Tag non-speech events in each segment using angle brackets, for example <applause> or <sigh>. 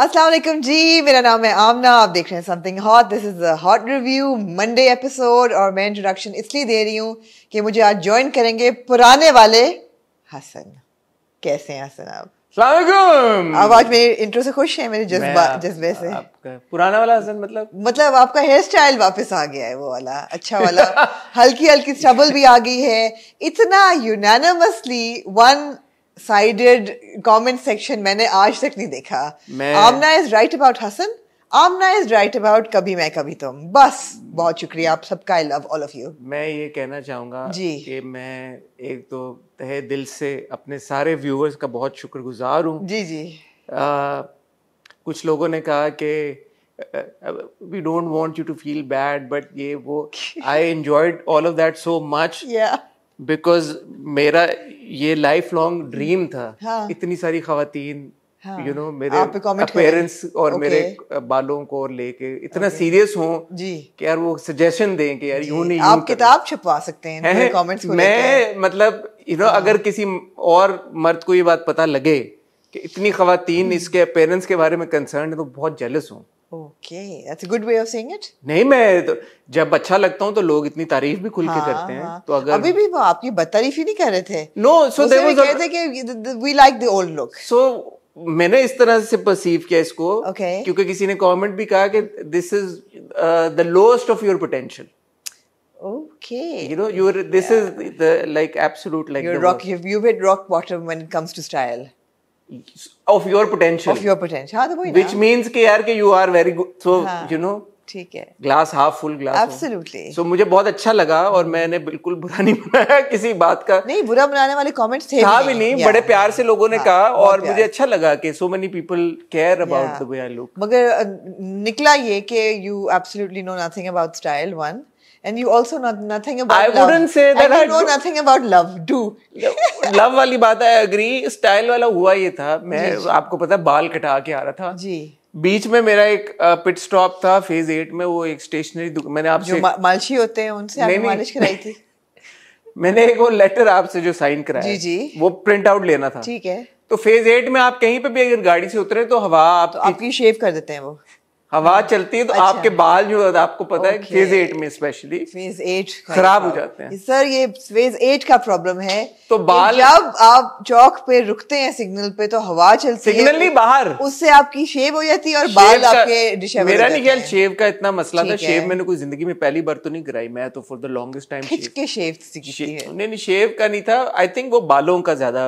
असलम जी मेरा नाम है आमना आप देख रहे हैं something hot this is a hot review Monday episode और मैं इंट्रोडक्शन इसलिए दे रही हूँ कि मुझे आज ज्वाइन करेंगे पुराने वाले हसन कैसे हैं हसन आप अब आज मेरे इंट्रो से खुश है मेरे जज्बा जज्बे से आपका पुराना वाला हसन मतलब मतलब आपका हेयर स्टाइल वापस आ गया है वो वाला अच्छा वाला हल्की हल्की स्ट्रबल भी आ गई है इतना unanimously one sided comment section मैंने आज तक नहीं देखा Amna is right about Hasan Amna is right about कभी मैं कभी तुम बस बहुत शुक्रिया आप सबका I love all of you मैं ये कहना चाहूंगा जी कि मैं एक तो तहे दिल से अपने सारे व्यूअर्स का बहुत शुक्रगुजार हूँ जी जी आ, कुछ लोगों ने कहा कि we don't want you to feel bad but ये वो I enjoyed all of that so much because मेरा ये लाइफ लॉन्ग ड्रीम था हाँ. इतनी सारी खातन यू नो मेरे पेरेंट्स और okay. मेरे बालों को लेके इतना सीरियस हूँ कि यार वो सजेशन दें कि यार यूं नहीं आप किताब छपवा सकते हैं है, कमेंट्स को मैं मतलब यू नो हाँ। अगर किसी और मर्द को ये बात पता लगे कि इतनी खातन हम्म। इसके पेरेंट्स के बारे में कंसर्न है तो बहुत जेलस हूँ okay that's good way of saying it नहीं मैं तो, जब अच्छा लगता हूँ तो लोग इतनी तारीफ भी खुल हाँ, के करते हैं हाँ. तो अगर अभी भी ही नहीं कर रहे थे नो सो दे वाज कहते कि we like the old look so मैंने इस तरह से परसीव किया इसको okay. क्योंकि किसी ने कमेंट भी कहा कि this is the lowest of your potential okay you know you're this is is the like absolute like rock rock you've, you've hit rock of your potential of your potential हाँ तो वही which means कि यार कि you are very good so you know ठीक है glass half full glass absolutely so so, मुझे बहुत अच्छा लगा और मैंने बिल्कुल बुरा नहीं बनाया <laughs> किसी बात का नहीं बुरा बनाने वाले कमेंट्स थे था भी नहीं, बड़े प्यार से लोगों ने हाँ, कहा और मुझे अच्छा लगा कि so many people care about the way I look मगर निकला ये कि you absolutely know nothing about style one and you also know nothing about I love. wouldn't say that and I you know do... nothing about love. Do <laughs> love वाली बात है agree style वाला हुआ ये था मैं आपको पता है बाल कटा के आ रहा था जी बीच में मेरा एक पिट स्टॉप था फेज एट में वो एक स्टेशनरी दुकान मैंने आपसे मालशी होते हैं उनसे आपने मालिश कराई थी <laughs> मैंने एक वो लेटर आपसे जो साइन कराया जी जी वो प्रिंट आउट लेना था ठीक है तो फेज एट में आप कहीं पे भी अगर गाड़ी से उतरे तो हवा आप तो आपकी शेव कर देते हैं वो हवा चलती है तो अच्छा। आपके बाल जो आपको पता है फेज एट में स्पेशली फेज एट खराब हो जाते हैं सर ये फेज एट का प्रॉब्लम है तो बाल जब आप चौक पे रुकते हैं सिग्नल पे तो हवा चलती सिग्नल नहीं बाहर उससे आपकी शेव हो जाती है और बाल आपके मेरा नहीं ख्याल शेव का इतना मसला था शेव मैंने कोई जिंदगी में पहली बार तो नहीं कराई मैं तो फॉर द लॉन्गेस्ट टाइम के शेव नहीं शेव का नहीं था आई थिंक वो बालों का ज्यादा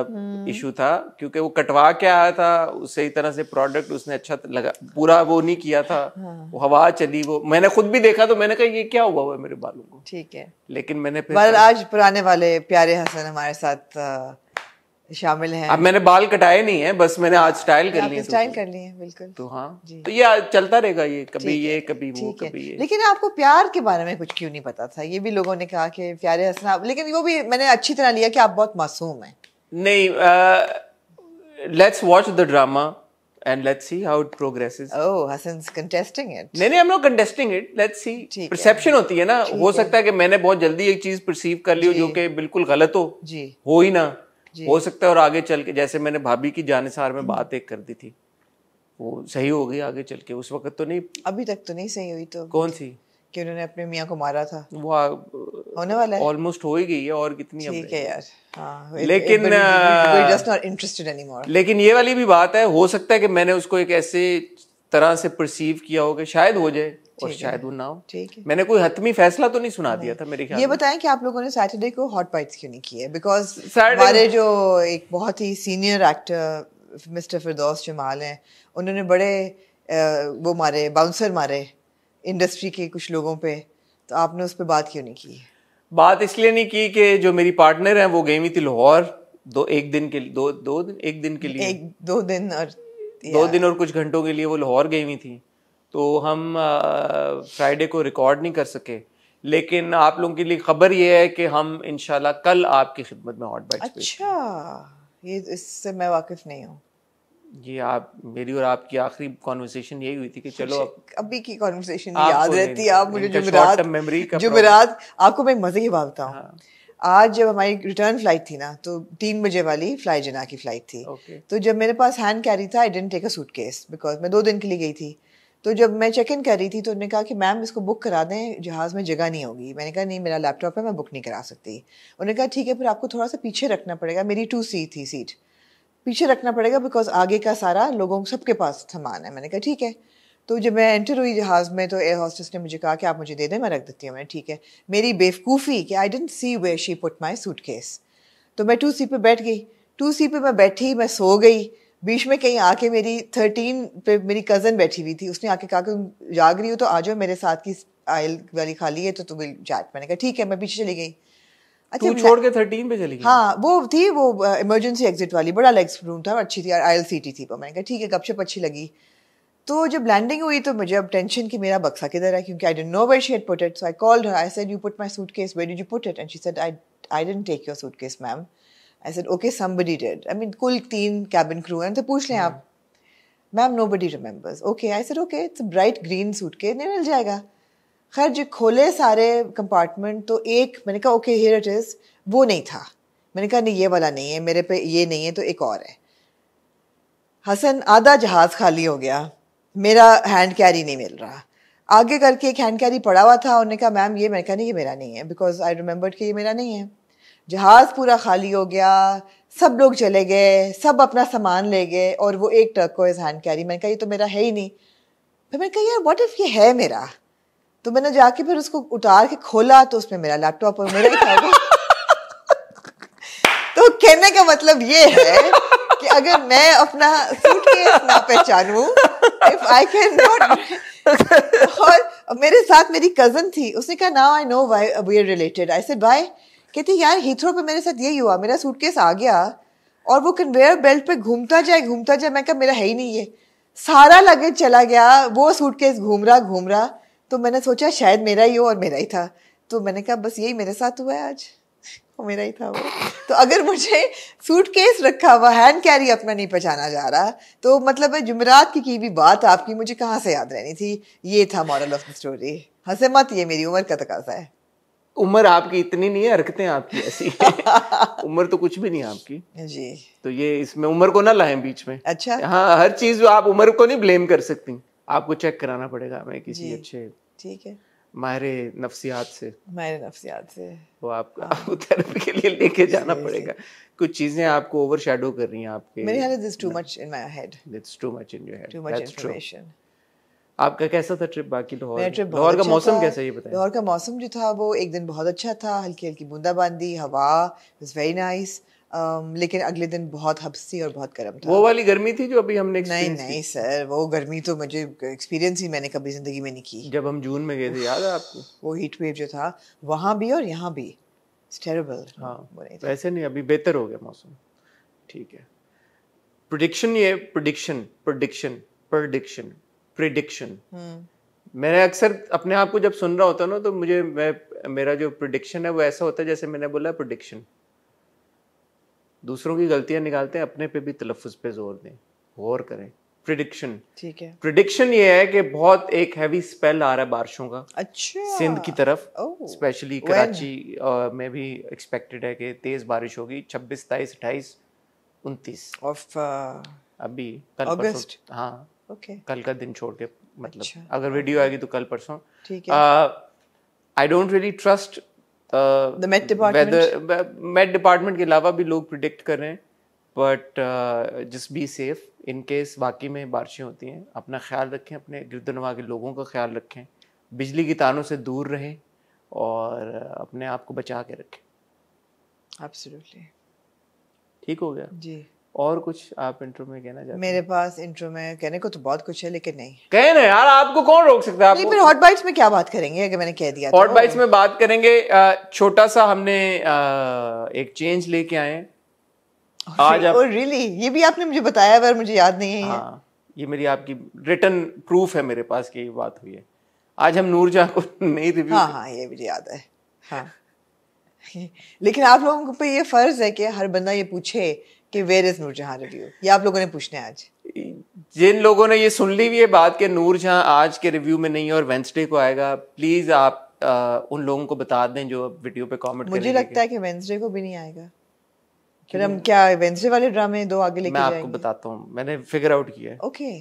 इशू हम्म। था क्योंकि वो कटवा के आया था सही तरह से प्रोडक्ट उसने अच्छा लगा पूरा वो नहीं किया था था हाँ। वो हवा चली वो मैंने खुद भी देखा तो मैंने कहा ये क्या हुआ हुआ मेरे बालों को ठीक है लेकिन मैंने बाल आज पुराने वाले प्यारे हसन हमारे साथ शामिल हैं अब मैंने बाल कटाए नहीं है बस मैंने आज स्टाइल कर ली स्टाइल कर ली है बिल्कुल तो हाँ तो ये चलता रहेगा ये कभी ये कभी वो कभी ये लेकिन आपको प्यार के बारे में कुछ क्यों नहीं पता था ये भी लोगों ने कहा कि प्यारे हसन आप लेकिन वो भी मैंने अच्छी तरह लिया कि आप बहुत मासूम हैं नहीं let's watch the drama and let's see how it progresses. Oh, Hassan's contesting it. नहीं नहीं, I'm not contesting it. Let's see. Perception होती है ना हो सकता है कि मैंने बहुत जल्दी एक चीज perceive कर ली हो जो कि बिल्कुल गलत हो जी हो ही ना हो सकता है और आगे चल के जैसे मैंने भाभी की जानसार में बात एक कर दी थी वो सही हो गई आगे चल के उस वक्त तो नहीं अभी तक तो नहीं सही हुई तो कौन सी कि उन्होंने अपने मियाँ को मारा था वो होने वाला है ऑलमोस्ट हो ही गई है और कितनी ठीक है यार हाँ, लेकिन लेकिन ये वाली भी बात है हो सकता है कि मैंने उसको एक ऐसे तरह से परसीव किया हो कि शायद हो जाए और शायद वो ना हो ठीक है मैंने कोई हतमी फैसला तो नहीं सुना दिया था मेरे ख्याल ये बताएं कि आप लोगों ने सैटरडे को हॉट बाइट्स क्यों नहीं किए बिकॉज हमारे जो एक बहुत ही senior actor mister Firdous Jamal हैं उन्होंने बड़े वो मारे बाउंसर मारे इंडस्ट्री के कुछ लोगों पे तो आपने उस पर बात क्यों नहीं की बात इसलिए नहीं की कि जो मेरी पार्टनर है वो गई हुई थी लाहौर दो एक दिन के दो दो दिन एक दिन के लिए एक दो दिन और दो दिन और कुछ घंटों के लिए वो लाहौर गई हुई थी तो हम फ्राइडे को रिकॉर्ड नहीं कर सके लेकिन आप लोगों के लिए खबर ये है कि हम इनशाला कल आपकी खिदमत में हॉट बैठ अच्छा ये इससे मैं वाकिफ नहीं हूँ ये आप मेरी और आपकी आखिरी कॉन्वर्सेशन यही हुई थी कि चलो अभी की कॉन्वर्सेशन याद रहती है आप मुझे जुमेरात जुमेरात आपको मैं मजे की बात बताऊं हाँ। आज जब हमारी रिटर्न फ्लाइट थी ना तो तीन बजे वाली फ्लाई जना की फ्लाइट थी okay. तो जब मेरे पास हैंड कैरी था I didn't take a suitcase because मैं दो दिन के लिए गई थी तो जब मैं चेक इन कर रही थी तो उन्होंने कहा कि मैम इसको बुक करा दें जहाज़ में जगह नहीं होगी मैंने कहा नहीं मेरा लैपटॉप है मैं बुक नहीं करा सकती उन्होंने कहा ठीक है फिर आपको थोड़ा सा पीछे रखना पड़ेगा मेरी टू सीट थी सीट पीछे रखना पड़ेगा बिकॉज आगे का सारा लोगों सबके पास सामान है मैंने कहा ठीक है तो जब मैं एंटर हुई जहाज़ में तो एयर हॉस्टेस ने मुझे कहा कि आप मुझे दे दें मैं रख देती हूँ मैंने ठीक है मेरी बेवकूफ़ी कि I didn't see where she put my suitcase तो मैं टू सी पे बैठ गई टू सी पे मैं बैठी मैं सो गई बीच में कहीं आके मेरी थर्टीन पे मेरी कज़न बैठी हुई थी उसने आके कहा कि जाग रही हो तो आ जाओ मेरे साथ की आयल वाली खाली है तो तुम चैट मैंने कहा ठीक है मैं पीछे चली गई अच्छा छोड़ के थर्टीन पे चली हाँ वो थी वो इमरजेंसी एग्जिट वाली बड़ा लेग्स रूम था अच्छी थी आई एल सी थी पर मैंने कहा ठीक है गपशप अच्छी लगी तो जब लैंडिंग हुई तो मुझे अब टेंशन की मेरा बक्सा किधर है क्योंकि I didn't know where she had put it so I called her I said you put my suitcase where did you put it and she said I I didn't take your suitcase ma'am I said okay somebody did I mean कुल तीन cabin crew हैं तो पूछ लें आप ma'am nobody remembers okay I said okay it's bright green suit नहीं मिल जाएगा खैर जो खोले सारे कंपार्टमेंट तो एक मैंने कहा ओके हियर इट इज़ वो नहीं था मैंने कहा नहीं ये वाला नहीं है मेरे पे ये नहीं है तो एक और है हसन आधा जहाज़ खाली हो गया मेरा हैंड कैरी नहीं मिल रहा आगे करके एक हैंड कैरी पड़ा हुआ था उन्होंने कहा मैम ये मैंने कहा नहीं ये मेरा नहीं है बिकॉज आई रिमेम्बर कि ये मेरा नहीं है जहाज़ पूरा खाली हो गया सब लोग चले गए सब अपना सामान ले गए और वो एक ट्रक को इस हैंड कैरी मैंने कहा ये तो मेरा है ही नहीं फिर मैंने कहा यार व्हाट इफ़ ये है मेरा तो मैंने जाके फिर उसको उतार के खोला तो उसमें मेरा लैपटॉप और मेरा ही था तो कहने का मतलब ये है कि अगर मैं अपना सूटकेस ना पहचानूं इफ आई कैन नॉट और मेरे साथ मेरी कजन थी उसने कहा now I know why we are related I said bye कहती यार हीथ्रो पे मेरे साथ यही हुआ मेरा सूटकेस आ गया और वो कन्वेयर बेल्ट पे घूमता जाए घूमता जाए मैं कहा मेरा है ही नहीं ये सारा लगेज चला गया वो सूटकेस घूम रहा घूम रहा तो मैंने सोचा शायद मेरा ही हो और मेरा ही था तो मैंने कहा बस यही मेरे साथ हुआ है आज <laughs> वो मेरा ही था वो तो अगर मुझे सूट केस रखा हुआ हैंड कैरी अपना नहीं पहचाना जा रहा तो मतलब है जुमेरात की की भी बात आपकी मुझे कहाँ से याद रहनी थी ये था मॉरल ऑफ द स्टोरी हंसे मत ये मेरी उम्र का तकाजा है उम्र आपकी इतनी नहीं है हरकतें आपकी ऐसी <laughs> उम्र तो कुछ भी नहीं है आपकी जी तो ये इसमें उम्र को ना लाएं बीच में अच्छा हाँ हर चीज आप उम्र को नहीं ब्लेम कर सकती आपको चेक कराना पड़ेगा मैं किसी अच्छे ठीक है मायरे नफसियात से मायरे नफसियात से वो आप, आपको थेरेपी के लिए लेके जाना पड़ेगा कुछ चीजें आपको ओवर शेडो कर रही हैं आपके मेरे head is too much in my head it's too much in your head too much information आपका कैसा था ट्रिप बाकी लाहौर लाहौर का अच्छा मौसम कैसा ये बताएं लाहौर का मौसम जो था वो एक दिन बहुत अच्छा था हल्की हल्की बूंदाबांदी हवा वाज वेरी नाइस लेकिन अगले दिन बहुत हबसी और बहुत गर्म था वो वाली गर्मी थी जो अभी हमने नहीं नहीं सर वो गर्मी तो मुझे एक्सपीरियंस ही मैंने कभी ज़िंदगी में नहीं की जब हम जून में गए थे याद है आपको वो हीट वेव जो था वहाँ भी और यहाँ भी टेरेबल हाँ वैसे नहीं अभी बेहतर हो गया मौसम ठीक है प्रोडिक्शन ये प्रोडिक्शन प्रोडिक्शन प्रोडिक्शन प्रिडिक्शन मैंने अक्सर अपने आप को जब सुन रहा होता ना तो मुझे मैं मेरा जो प्रोडिक्शन है वो ऐसा होता है जैसे मैंने बोला प्रोडिक्शन दूसरों की गलतियां निकालते हैं अपने पे भी तलफ़ पे जोर दें गौर करें प्रिडिक्शन ठीक है प्रिडिक्शन ये है कि बहुत एक हैवी स्पेल आ रहा है बारिशों का अच्छा सिंध की तरफ स्पेशली oh, कराची uh, में भी एक्सपेक्टेड है कि तेज बारिश होगी छब्बीस सताईस अट्ठाईस उनतीस ऑफ अभी कल अगस्त हाँ ओके okay. कल का दिन छोड़ के मतलब अच्छा, अगर वीडियो आएगी तो कल परसों ठीक है I don't really trust met department uh, के अलावा भी लोग प्रिडिक्ट कर रहे हैं but just be safe in case वाकई में बारिशें होती हैं अपना ख्याल रखें अपने गिरदनवा के लोगों का ख्याल रखें बिजली की तारों से दूर रहें और अपने आप को बचा के रखें ठीक हो गया जी और कुछ आप इंट्रो में कहना चाहते मेरे पास इंट्रो में कहने को तो बहुत कुछ है लेकिन नहीं कहने यार आपको कौन रोक सकता है फिर हॉट बाइट्स में क्या बात करेंगे अगर मैंने कह दिया हॉट तो? बाइट्स में बात करेंगे छोटा सा हमने एक चेंज लेके आए oh, आज आप... रियली oh, ये भी आपने मुझे बताया पर मुझे याद नहीं है ये हाँ, मेरी आपकी रिटर्न प्रूफ है मेरे पास की बात हुई है आज हम नूर नूरजहां को नहीं रिव्यू हाँ हाँ ये मुझे याद है हाँ <laughs> लेकिन आप लोगों पे ये फर्ज है कि हर बंदा ये पूछे कि वेयर इज नूर जहाँ रिव्यू ये आप लोगों ने पूछना है आज जिन लोगों ने ये सुन ली हुई है बात कि नूर जहाँ आज के रिव्यू में नहीं है और वेंसडे को आएगा प्लीज आप आ, उन लोगों को बता दें जो वीडियो पे कमेंट मुझे लगता है कि वेंसडे को भी नहीं आएगा फिर हम क्या वेंसडे वाले ड्रामे दो आगे लेके मैं आपको बताता हूँ मैंने फिगर आउट किया है ओके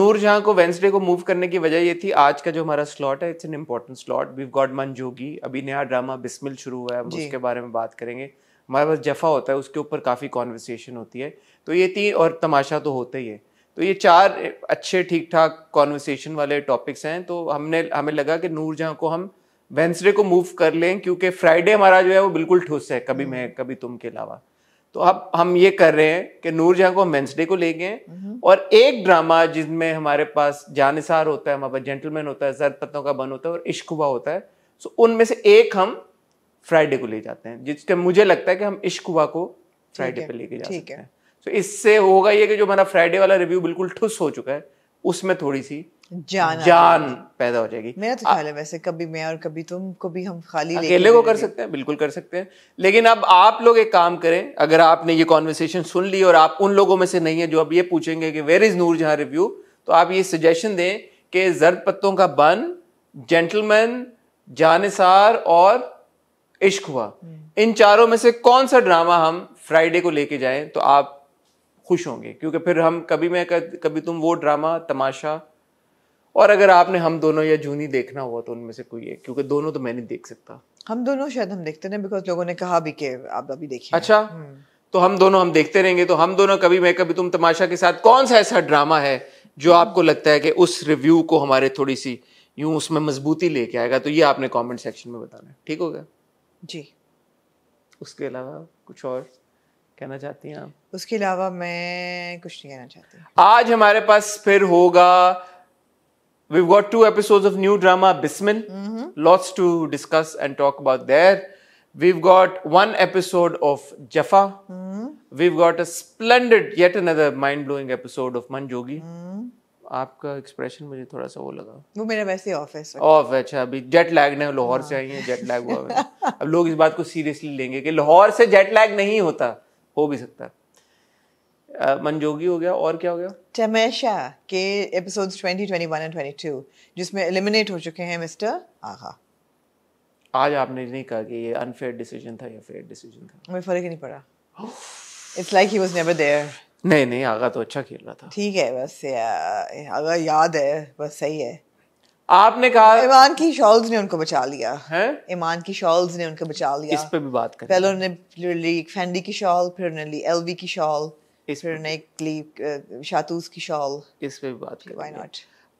नूर जहाँ को वेंसडे को मूव करने की वजह ये थी आज का जो हमारा स्लॉट है it's an important slot we got Mann Jogi अभी नया ड्रामा बिस्मिल शुरू हुआ है उसके बारे में बात करेंगे हमारे पास जफा होता है उसके ऊपर काफ़ी कॉन्वर्सेशन होती है तो ये तीन और तमाशा तो होते ही है तो ये चार अच्छे ठीक ठाक कॉन्वर्सेशन वाले टॉपिक्स हैं तो हमने हमें लगा कि नूर जहाँ को हम वेंसडे को मूव कर लें क्योंकि फ्राइडे हमारा जो है वो बिल्कुल ठुस है कभी मैं हम्म। कभी तुम के अलावा तो अब हम ये कर रहे हैं कि नूर जहाँ को हम वेंसडे को ले गए हम्म। और एक ड्रामा जिसमें हमारे पास जानिसार होता है हमारे पास जेंटलमैन होता है जरपतों का बन होता है और इश्क हुआ होता है सो उनमें से एक हम फ्राइडे को ले जाते हैं जिस टाइम मुझे लगता है कि हम इश्क हुआ को फ्राइडे पे लेके जाते हैं तो इससे होगा ये कि जो हमारा फ्राइडे वाला रिव्यू बिल्कुल ठुस हो चुका है उसमें थोड़ी सी जान जान पैदा हो जाएगी मेरा तो ख्याल है वैसे कभी मैं और कभी तुम को भी हम खाली अकेले को कर सकते हैं बिल्कुल कर सकते हैं लेकिन अब आप लोग एक काम करें अगर आपने ये कॉन्वर्सेशन सुन ली और आप उन लोगों में से नहीं है जो अब ये पूछेंगे कि वेर इज नूर जहां रिव्यू तो आप ये सजेशन दें कि जर्द पत्तों का बन जेंटलमैन जानसार और इश्क हुआ इन चारों में से कौन सा ड्रामा हम फ्राइडे को लेके जाएं तो आप खुश होंगे क्योंकि फिर हम कभी मैं कभी तुम वो ड्रामा तमाशा और अगर आपने हम दोनों या जूनी देखना हुआ तो उनमें से कोई है क्योंकि दोनों तो मैं नहीं देख सकता हम दोनों शायद हम देखते हैं बिकॉज लोगों ने कहा भी कि आप अभी देखिए अच्छा हम्म। तो हम दोनों हम देखते रहेंगे तो हम दोनों कभी मैं कभी तुम तमाशा के साथ कौन सा ऐसा ड्रामा है जो आपको लगता है कि उस रिव्यू को हमारे थोड़ी सी यूं उसमें मजबूती लेके आएगा तो ये आपने कमेंट सेक्शन में बताना ठीक हो गया जी उसके अलावा कुछ और कहना चाहती हैं आप उसके अलावा मैं कुछ नहीं कहना चाहती आज हमारे पास फिर होगा we've got two episodes of new drama bismil mm-hmm. lots to discuss and talk about there we've got one episode of jaffa mm-hmm. we've got a splendid yet another mind-blowing episode of manjogi mm-hmm. आपका expression मुझे थोड़ा सा वो लगा वो मेरा वैसे of है ऑफ अच्छा अभी जेट लैग ने लाहौर से आई है जेट लैग हुआ अब लोग इस बात को सीरियसली लेंगे कि लाहौर से जेट लैग नहीं होता हो भी सकता है मनजोगी हो गया और क्या हो गया तमैशा के एपिसोड्स 2021 एंड 22 जिसमें एलिमिनेट हो चुके हैं मिस्टर आहा आज आपने नहीं कहा कि ये अनफेयर डिसीजन था या फेयर डिसीजन था मुझे फर्क ही नहीं पड़ा it's like he was never there नहीं नहीं आगा तो अच्छा खेल रहा था ठीक है बस आगा याद है बस सही है आपने कहा ईमान की शॉल्स ने उनको बचा लिया है ईमान की शॉल्स ने उनको बचा लिया इस पे भी बात कर पहले उन्होंने ली फैंडी की शॉल फिर उन्होंने ली एलवी की शॉल फिर उन्होंने ली शातूस की शॉल इस पे भी बात करें व्हाई नॉट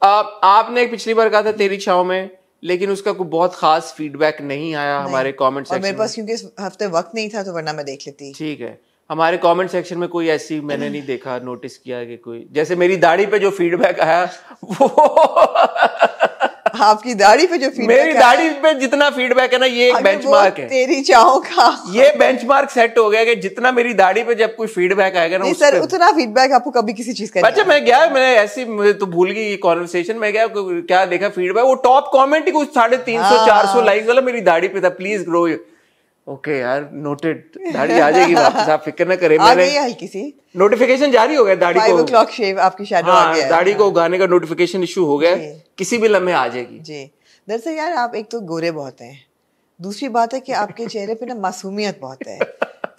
आप आपने पिछली बार कहा था तेरी छाव में लेकिन उसका कोई बहुत खास फीडबैक नहीं आया नहीं। हमारे कमेंट सेक्शन में मेरे पास क्योंकि इस हफ्ते वक्त नहीं था तो वरना मैं देख लेती ठीक है हमारे कमेंट सेक्शन में कोई ऐसी मैंने नहीं देखा नोटिस किया कि कोई जैसे मेरी दाढ़ी पे जो फीडबैक आया वो आपकी दाढ़ी पे जो फीडबैक मेरी दाढ़ी पे जितना फीडबैक है ना ये एक बेंचमार्क है तेरी चाहों का ये बेंचमार्क सेट हो गया कि जितना मेरी दाढ़ी पे जब कोई फीडबैक आएगा ना सर उतना फीडबैक आपको कभी किसी चीज का अच्छा मैं गया मैं ऐसी मुझे तो भूल गई कॉन्वर्सेशन में गया क्या देखा फीडबैक वो टॉप कॉमेंट ही कुछ साढ़े तीन सौ हाँ। चार सौ लाइक वाला मेरी दाढ़ी पे था प्लीज ग्रो ओके यार नोटेड दाढ़ी आ जाएगी वापस आप फिक्र ना करें मेरे <laughs> आ गई हल्की सी नोटिफिकेशन जारी हो गया दाढ़ी को 5 क्लॉक शेव आपकी शैडो हाँ, आ गया दाढ़ी को उगाने का नोटिफिकेशन इशू हो गया किसी भी लम्हे आ जाएगी जी दरअसल यार आप एक तो गोरे बहुत हैं दूसरी बात है कि आपके <laughs> चेहरे पे ना मासूमियत बहुत है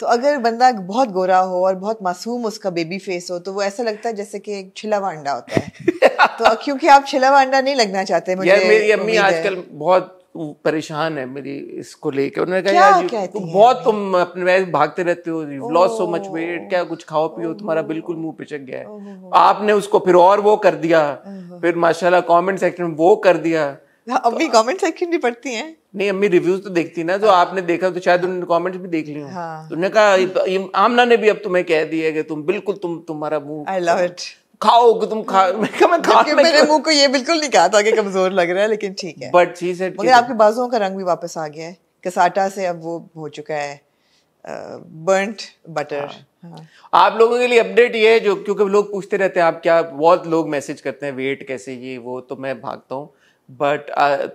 तो अगर बंदा बहुत गोरा हो और बहुत मासूम उसका बेबी फेस हो तो वो ऐसा लगता है जैसे कि एक छिला वांडा होता है <laughs> तो क्योंकि आप छिला वांडा नहीं लगना चाहते मुझे यार मेरी अम्मी आजकल बहुत परेशान है मेरी इसको लेके उन्होंने कहा यार बहुत तुम अपने वैसे भागते रहते हो you lost so much weight क्या कुछ खाओ पियो तुम्हारा बिल्कुल मुंह पिचक गया है आपने उसको फिर और वो कर दिया फिर माशाल्लाह कमेंट सेक्शन में वो कर दिया अम्मी कमेंट सेक्शन भी पढ़ती हैं नहीं अम्मी रिव्यूज तो देखती ना जो हाँ। आपने देखा तो शायद उन्होंने कमेंट्स भी देख लिए हाँ। तो उन्होंने कहा तो, आमना ने भी अब तुम्हें कह दिया कि तुम बिल्कुल तुम तुम्हारा मुंह आई लव इट खाओ तुम खाओ मैं खा मैं मेरे मुंह को ये बिल्कुल नहीं कहा था कि कमजोर लग रहा है लेकिन ठीक है बट चीज है मगर आपके बाजुओं का रंग भी वापस आ गया है कसाटा से अब वो हो चुका है बर्नट बटर हाँ।, हाँ। आप लोगों के लिए अपडेट ये है जो क्योंकि लोग पूछते रहते हैं आप क्या बहुत लोग मैसेज करते हैं वेट कैसे ये वो तो मैं भागता हूँ बट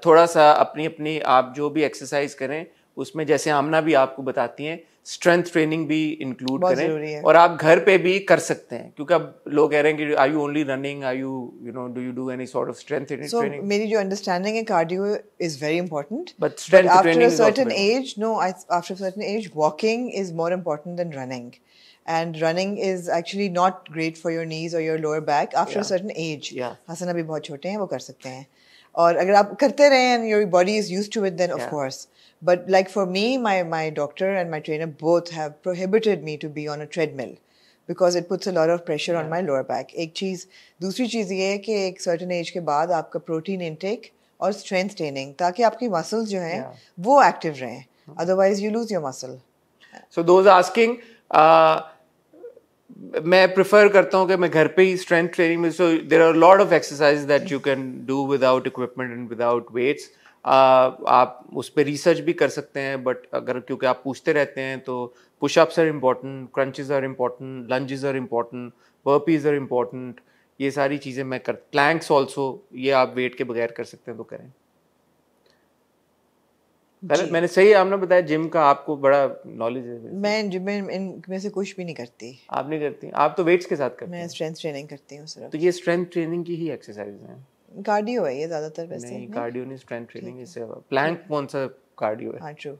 थोड़ा सा अपनी अपनी आप जो भी एक्सरसाइज करें उसमें जैसे आमना भी आपको बताती हैं स्ट्रेंथ ट्रेनिंग भी इंक्लूड करें और आप घर पे भी कर सकते हैं क्योंकि अब लोग कह रहे हैं कि I you only running I you you know do you do any sort of strength training so मेरी जो अंडरस्टैंडिंग है cardio is very important but strength training after a certain age no after a certain age walking is more important than running and running is actually not great for your knees और your lower back after a certain age Hasan अभी बहुत छोटे हैं वो कर सकते हैं और अगर आप करते रहे and your body is used to it then of course course but like for me my my doctor and my trainer both have prohibited me to be on a treadmill because it puts a lot of pressure on my lower back ek cheez dusri cheez ye hai ki ek certain age ke baad aapka protein intake aur strength training taki aapki muscles jo hain yeah. wo active rahe otherwise you lose your muscle so those asking uh मैं prefer करता हूँ कि मैं घर पे ही strength training में so there are lot of exercise that you can do without equipment and without weights आप उस पर रिसर्च भी कर सकते हैं बट अगर क्योंकि आप पूछते रहते हैं तो pushups are important crunches are important lunges are important burpees are important ये सारी चीज़ें मैं कर प्लैंक्स ऑल्सो ये आप वेट के बगैर कर सकते हैं तो करें मैंने सही आपने बताया जिम का आपको बड़ा नॉलेज है मैं जिम में इन में से कुछ भी नहीं करती आप नहीं करती आप तो वेट्स के साथ करती मैं स्ट्रेंथ ट्रेनिंग करती हूँ तो ये स्ट्रेंथ ट्रेनिंग की ही एक्सरसाइज है कार्डियो है ये ज्यादातर वैसे नहीं कार्डियो नहीं स्ट्रेंथ ट्रेनिंग इससे प्लैंक कौन सा कार्डियो है हां ट्रू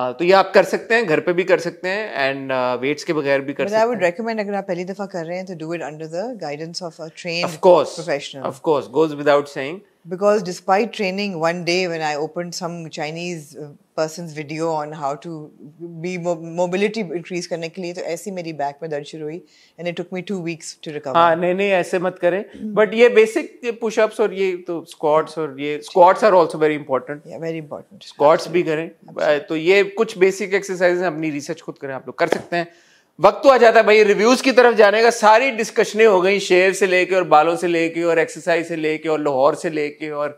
Uh, तो ये आप कर सकते हैं घर पे भी कर सकते हैं एंड वेट्स uh, के बगैर भी कर मतलब सकते हैं आई वुड रेकमेंड अगर आप पहली दफा कर रहे हैं तो do it under the guidance of a trained professional of course goes without saying because despite training one day when i opened some chinese person's video on how to be mobility increase करने के लिए तो ऐसी मेरी back में दर्द शुरू हुई and it took me two weeks to recover हाँ नहीं नहीं ऐसे मत करें but ये basic push-ups और ये तो squats और ये squats are also very important yeah very important squats भी करें तो ये कुछ basic exercises अपनी research खुद करें आप लोग कर सकते हैं वक्त तो आ जाता है भाई रिव्यूज की तरफ जाने का सारी डिस्कशनें हो गई शेर से लेके और बालों से लेके और एक्सरसाइज से लेके और लाहौर से लेके और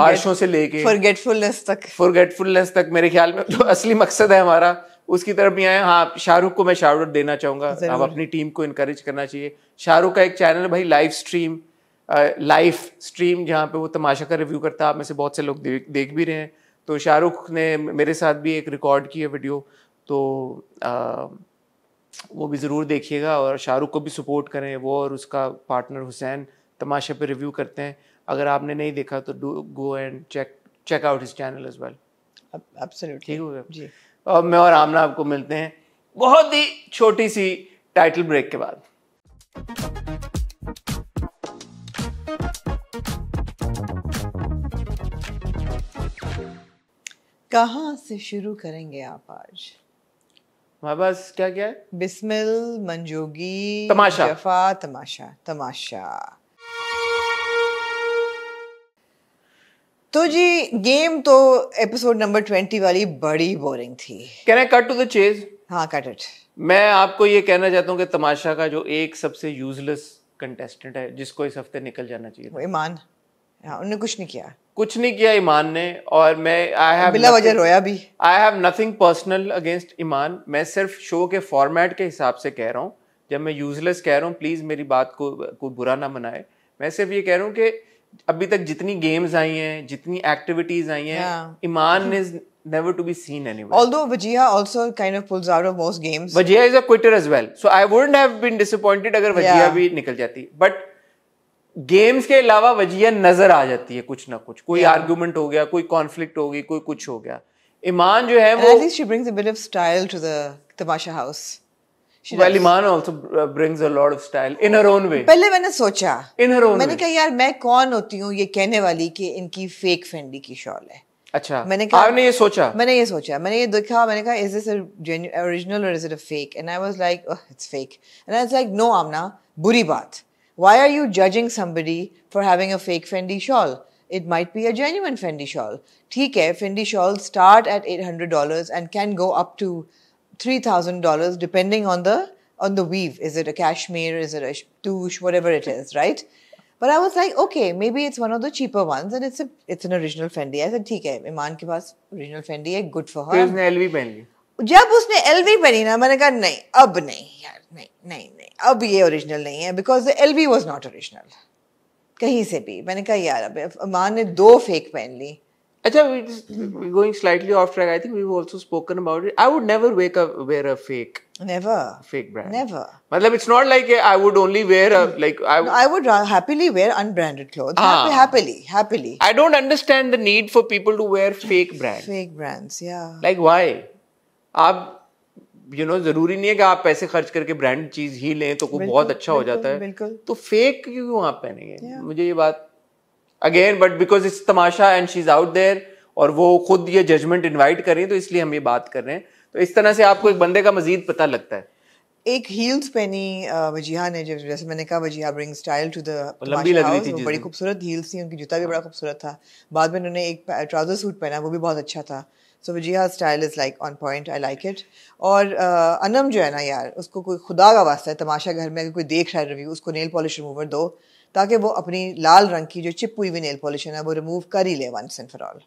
बारिशों से लेके फॉरगेटफुलनेस तक फॉरगेटफुलनेस तक मेरे ख्याल में तो असली मकसद है हमारा उसकी तरफ भी आए हाँ शाहरुख को मैं शाउट देना चाहूंगा आप अपनी टीम को इनकरेज करना चाहिए शाहरुख का एक चैनल भाई लाइव स्ट्रीम लाइव स्ट्रीम जहाँ पे वो तमाशा का रिव्यू करता है आप में से बहुत से लोग देख भी रहे हैं तो शाहरुख ने मेरे साथ भी एक रिकॉर्ड की है वीडियो तो वो भी ज़रूर देखिएगा और शाहरुख को भी सपोर्ट करें वो और उसका पार्टनर हुसैन तमाशा पे रिव्यू करते हैं अगर आपने नहीं देखा तो do go and check check out his channel as well ठीक हो गया जी और मैं और आमना आपको मिलते हैं बहुत ही छोटी सी टाइटल ब्रेक के बाद कहाँ से शुरू करेंगे आप आज हमारे पास क्या क्या है बिस्मिल मंजोगी तमाशा जफा तमाशा तमाशा तो जी गेम तो एपिसोड नंबर ट्वेंटी वाली बड़ी बोरिंग थी can I cut to the chase हाँ कट इट मैं आपको ये कहना चाहता हूँ कि तमाशा का जो एक सबसे यूजलेस कंटेस्टेंट है जिसको इस हफ्ते निकल जाना चाहिए ईमान हाँ उन्होंने कुछ नहीं किया कुछ नहीं किया ईमान ने और मैं आई हैव बिना वजह रोया भी I have nothing personal against Iman मैं सिर्फ शो के फॉर्मेट के हिसाब से कह रहा हूँ जब मैं यूजलेस कह रहा हूँ प्लीज़ मेरी बात को कोई बुरा ना मनाए मैं सिर्फ ये कह रहा हूँ कि अभी तक जितनी गेम्स आई हैं जितनी एक्टिविटीज आई हैं Iman is never to be seen anywhere. Although Vajia also kind of pulls out of most games. Vajia is a quitter as well. So I wouldn't have been disappointed agar Vajia yeah. bhi nikal jati. But games के अलावा वजिया नजर आ जाती है कुछ ना कुछ कोई argument हो गया कोई कॉन्फ्लिक्ट हो गई कोई कुछ हो गया ईमान जो है वो brings a bit of style to the Tamasha house पहले मैंने सोचा मैंने कहा यार मैं कौन होती हूँ ये कहने वाली कि इनकी फेक फेंडी की शॉल है अच्छा मैंने कहा आपने ये सोचा मैंने ये सोचा मैंने ये देखा मैंने कहा इज दिस ओरिजिनल और is it a fake and I was like it's fake and I was like no Amna बुरी बात Why are you judging somebody for having a fake Fendi shawl? It might be a genuine Fendi shawl. ठीक है, Fendi shawls start at $800 and can go up to $3,000 depending on the on the weave. Is it a cashmere? Is it a touche? Whatever it is, right? But I was like, okay, maybe it's one of the cheaper ones and it's a it's an original Fendi. I said, ठीक है, ईमान के original Fendi hai. good for her. उसने LV Fendi. जब उसने L V पहनी ना मैंने कहा नहीं अब नहीं यार नहीं नहीं नहीं अब ये ओरिजिनल नहीं है because L V was not original कहीं से भी मैंने कहा यार अब माँ ने दो फेक पहन ली अच्छा going slightly off track I think we also spoken about it I would never wake up wear a fake never fake brand never मतलब it's not like I would only wear like I I would happily wear unbranded cloth happily happily I don't understand the need for people to wear fake brand fake brands या like why आप you know जरूरी नहीं है कि आप पैसे खर्च करके ब्रांड चीज ही लें तो कोई बहुत अच्छा हो जाता है तो फेक क्यों आप पहनेंगे मुझे ये बात again but because it's Tamasha and she is out there और वो खुद ये जजमेंट इन्वाइट करें तो इसलिए हम ये बात कर रहे हैं तो इस तरह से आपको एक बंदे का मजीद पता लगता है एक हील्स पहनी वजीहा ने जब जैसे मैंने कहा Wajiha bring style to the लंबी लग रही थी बड़ी खूबसूरत हील्स थी उनकी जूता भी बड़ा खूबसूरत था बाद में उन्होंने एक ट्राउजर सूट पहना वो भी बहुत अच्छा था so Wajiha style is like on point I like it और uh, अनम जो है ना यार उसको कोई खुदा का वास्ता है तमाशा घर में अगर कोई देख रहा है रिव्यू उसको नेल पॉलिश रिमूवर दो ताकि वो अपनी लाल रंग की जो चिप हुई हुई नेल पॉलिश है ना वो रिमूव कर ही ले वंस एंड फॉर ऑल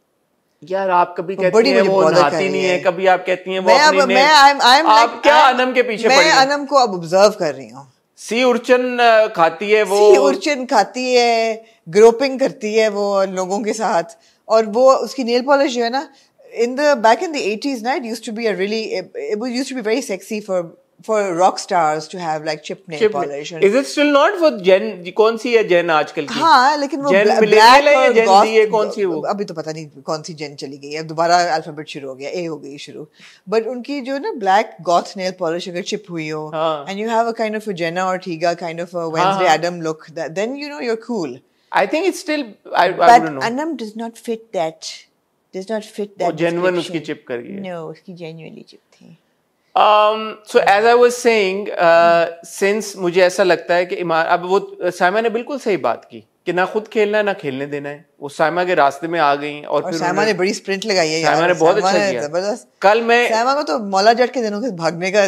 यार आप कभी कहती बड़ी हैं वो नहाती नहीं है कभी आप कहती हैं वो मैं अपनी अब, मैं आई एम आप क्या I'm, अनम के पीछे मैं अनम को अब ऑब्जर्व कर रही हूँ सी उर्चन uh, खाती है वो सी उर्चन खाती है ग्रोपिंग करती है वो लोगों के साथ और वो उसकी नेल पॉलिश जो है ना in the back in the 80s now it used to be a really it, it used to be very sexy for for rock stars to have like chip nail chip polish. Is it still not for gen कौन सी है gen आजकल की? हाँ लेकिन वो gen millennial है या gen Z है कौन सी वो? अभी तो पता नहीं कौन सी gen चली गई है अब दोबारा अल्फाबेट शुरू हो गया A हो गई शुरू but उनकी जो ना black goth nail polish अगर chip हुई हो and you have a kind of a Jenna Ortega kind of a Wednesday Adam look that, then you know you're cool. I think it's still I, I don't know. But Anam does not fit that. does not fit that. oh, genuine uski chip kar gayi No, uski genuinely chip thi Um, so yeah. as I was saying, uh, hmm. since mujhe aisa lagta hai ki imar ab wo saima ne bilkul sahi baat ki कि ना खुद खेलना है ना खेलने देना है वो साइमा के रास्ते में आ गई और, और फिर साइमा ने बड़ी स्प्रिंट लगाई है साइमा ने बहुत अच्छा किया कल मैं साइमा को तो मौला जट के दिनों के भागने का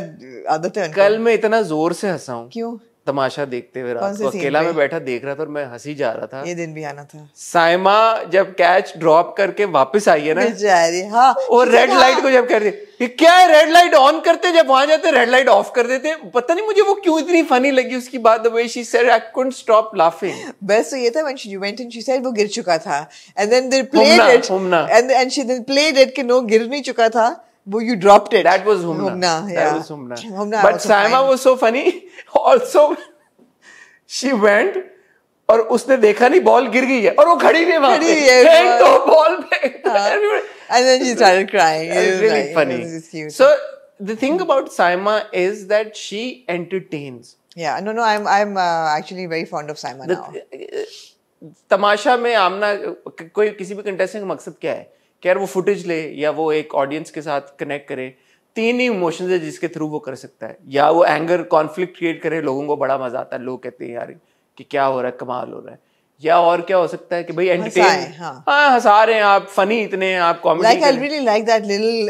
आदत है कल मैं इतना जोर से हंसा हूँ क्यों तमाशा देखते हुए रात को अकेला में बैठा देख रहा था और मैं हंसी जा रहा था ये दिन भी आना था साइमा जब कैच ड्रॉप करके वापस आई है ना जा रही हाँ और रेड लाइट को जब कर दी ये क्या है रेड लाइट ऑन करते जब वहां जाते रेड लाइट ऑफ कर देते पता नहीं मुझे वो क्यों इतनी फनी लगी उसकी बात way she said I couldn't stop laughing बस तो ये था when she went and she said वो गिर चुका था and then they played it and and she then played it कि नो गिर नहीं चुका था वो you dropped it that was Humna that was Humna but Saima was so funny also she went और उसने देखा नहीं बॉल गिर गई है और वो खड़ी भी वहां खड़ी है तो बॉल पे and then she started crying really funny so the thing about Saima is that she entertains या no no I am I am actually very fond of Saima now Tamasha में आमना कोई किसी भी कंटेस्टेंट का मकसद क्या है कि वो फुटेज ले या वो एक ऑडियंस के साथ कनेक्ट करे तीन ही इमोशंस है जिसके थ्रू वो कर सकता है या वो एंगर कॉन्फ्लिक्ट क्रिएट करे लोगों को बड़ा मजा आता है लोग कहते हैं यार कि क्या हो रहा है कमाल हो रहा है या और क्या हो सकता है कि भाई एंटरटेन हाँ।, हाँ हंसा रहे हैं आप फनी इतने आप comedy like I really like that little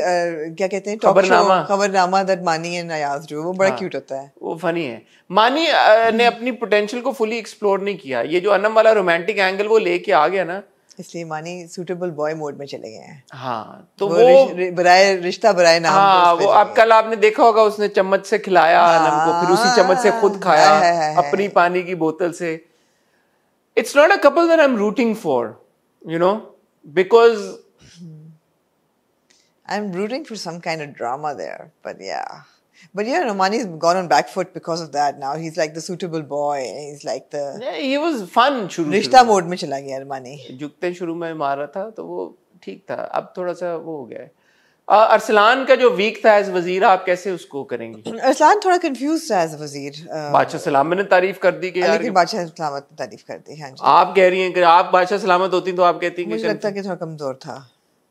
क्या कहते हैं खबरनामा खबरनामा दैट मानी एंड वो बड़ा क्यूट हाँ। होता है वो फनी है मानी uh, ने अपनी पोटेंशियल को फुली एक्सप्लोर नहीं किया ये जो अनम वाला रोमांटिक एंगल वो लेके आ गया ना इसलिए मानी सूटेबल बॉय मोड में चले गए हैं हाँ तो वो, बराए रिश्ता बराए नाम हाँ वो आप कल आपने देखा होगा उसने चम्मच से खिलाया हाँ, आलम को फिर उसी चम्मच से खुद खाया है, है, है, अपनी पानी की बोतल से it's not a couple that I am rooting for you know because I am rooting for some kind of drama there but या But yeah, Romani's gone on back foot because of that. Now he's like the suitable boy. He's like the yeah, he was fun. Rishta रिश्ता mode में चला गया रोमानी जुगते शुरू में मारा tha, to wo ठीक tha. Ab thoda sa wo ho gaya. Uh, Arsalan का जो वीक था एज वजीर आप कैसे उसको करेंगे <clears throat> अरसलान थोड़ा कंफ्यूज था एज वजीर uh, बादशाह सलामत ने तारीफ कर दी कि यार लेकिन बादशाह सलामत ने तारीफ कर दी हाँ जी आप कह रही हैं कि आप बादशाह सलामत होती तो आप कहती हैं कि मुझे लगता कि थोड़ा कमजोर था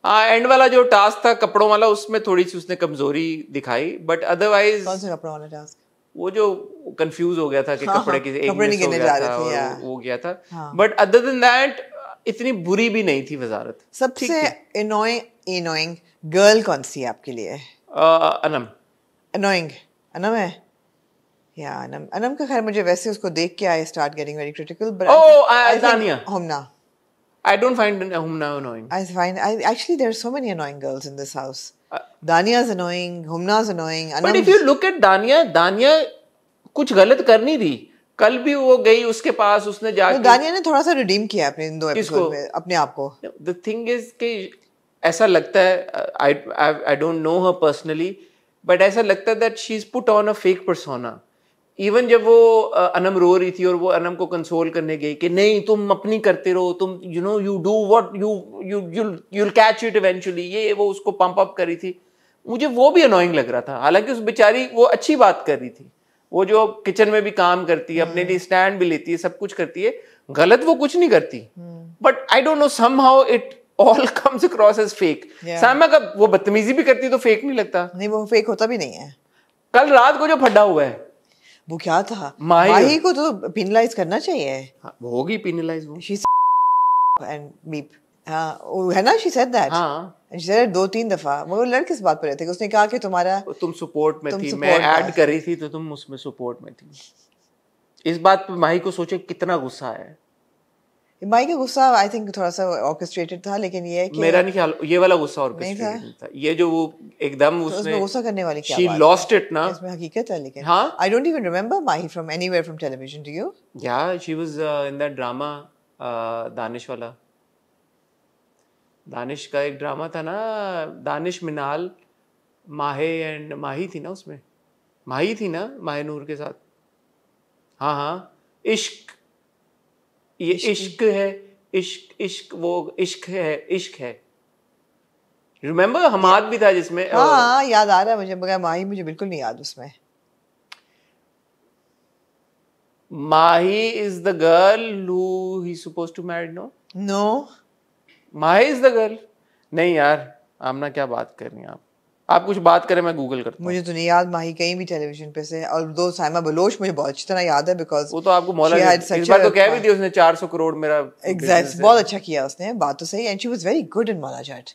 एंड वाला जो टास्क था कपड़ों वाला उसमें थोड़ी सी उसने कमजोरी दिखाई बट अदरवाइज कौन सा कपड़ों वाला टास्क वो जो कंफ्यूज हो गया था कि हाँ, कपड़े हाँ, किसी एक कपड़े नहीं गिरने जा रहे थे वो गया था बट अदर देन दैट इतनी बुरी भी नहीं थी वजारत सबसे एनोइंग गर्ल कौन सी है आपके लिए अनम अनोइंग अनम है या अनम अनम का खैर मुझे वैसे उसको देख के I start getting very critical but oh जानिया Hamna I don't find Humna annoying. I find I actually there are so many annoying girls in this house. Uh, Dania's annoying, Humna's annoying. Anam's... But if you look at Dania, Dania कुछ गलत कर नहीं रही कल भी वो गई उसके पास उसने जाके दानिया ने थोड़ा सा रिडीम किया अपने इन दो एपिसोड में अपने आप को द थिंग इज कि ऐसा लगता है I I don't know her personally but ऐसा लगता है that she is put on a fake persona even जब वो अनम रो रही थी और वो अनम को कंसोल करने गई कि नहीं तुम अपनी करते रहो तुम you know you do what you you you you catch it eventually ये वो उसको पंप अप कर रही थी मुझे वो भी अनोइंग लग रहा था हालांकि उस बेचारी वो अच्छी बात कर रही थी वो जो किचन में भी काम करती है अपने हम्म। लिए स्टैंड भी लेती है सब कुछ करती है गलत वो कुछ नहीं करती but I don't know somehow it all comes across as fake सामा का वो बदतमीजी भी करती तो फेक नहीं लगता नहीं वो फेक होता भी नहीं है कल रात को जो फड्डा हुआ है वो क्या था माही, माही को तो पिनलाइज करना चाहिए हाँ, होगी पिनलाइज वो शी एंड बीप हाँ है ना शी सेड दैट हाँ दो तीन दफा वो लड़के इस बात पर रहते उसने कहा कि तुम्हारा तुम सपोर्ट में तुम थी मैं ऐड कर रही थी तो तुम उसमें सपोर्ट में थी इस बात पे माही को सोचे कितना गुस्सा है माई का गुस्सा आई थिंक थोड़ा सा ऑर्केस्ट्रेटेड था लेकिन ये कि मेरा नहीं ख्याल ये वाला गुस्सा ऑर्केस्ट्रेटेड था।, था ये जो वो एकदम तो उसने गुस्सा करने वाली क्या शी लॉस्ट इट ना इसमें हकीकत है लेकिन हां I don't even remember Mahi from anywhere from television to you या she was in that drama Danish वाला दानिश का एक ड्रामा था ना दानिश मिनाल माहे एंड माही थी ना उसमें माही थी ना माहे नूर के साथ हाँ हाँ इश्क ये इश्क है इश्क इश्क वो इश्क है इश्क है रिमेम्बर हमाद भी था जिसमें हाँ हाँ याद आ रहा है मुझे मगर माही मुझे बिल्कुल नहीं याद उसमें Mahi is the girl who he supposed to married no no Mahi is the girl नहीं यार आमना क्या बात कर रही हैं आप आप कुछ बात करें मैं गूगल करता मुझे तो नहीं याद माही कहीं भी टेलीविजन पे से और दो साइमा बलोच मुझे बहुत अच्छी तरह याद है बिकॉज वो तो आपको इस बार तो कह भी दिया उसने 400 करोड़ मेरा एग्जैक्ट बहुत अच्छा किया उसने बात तो सही and she was very good in Maula Jatt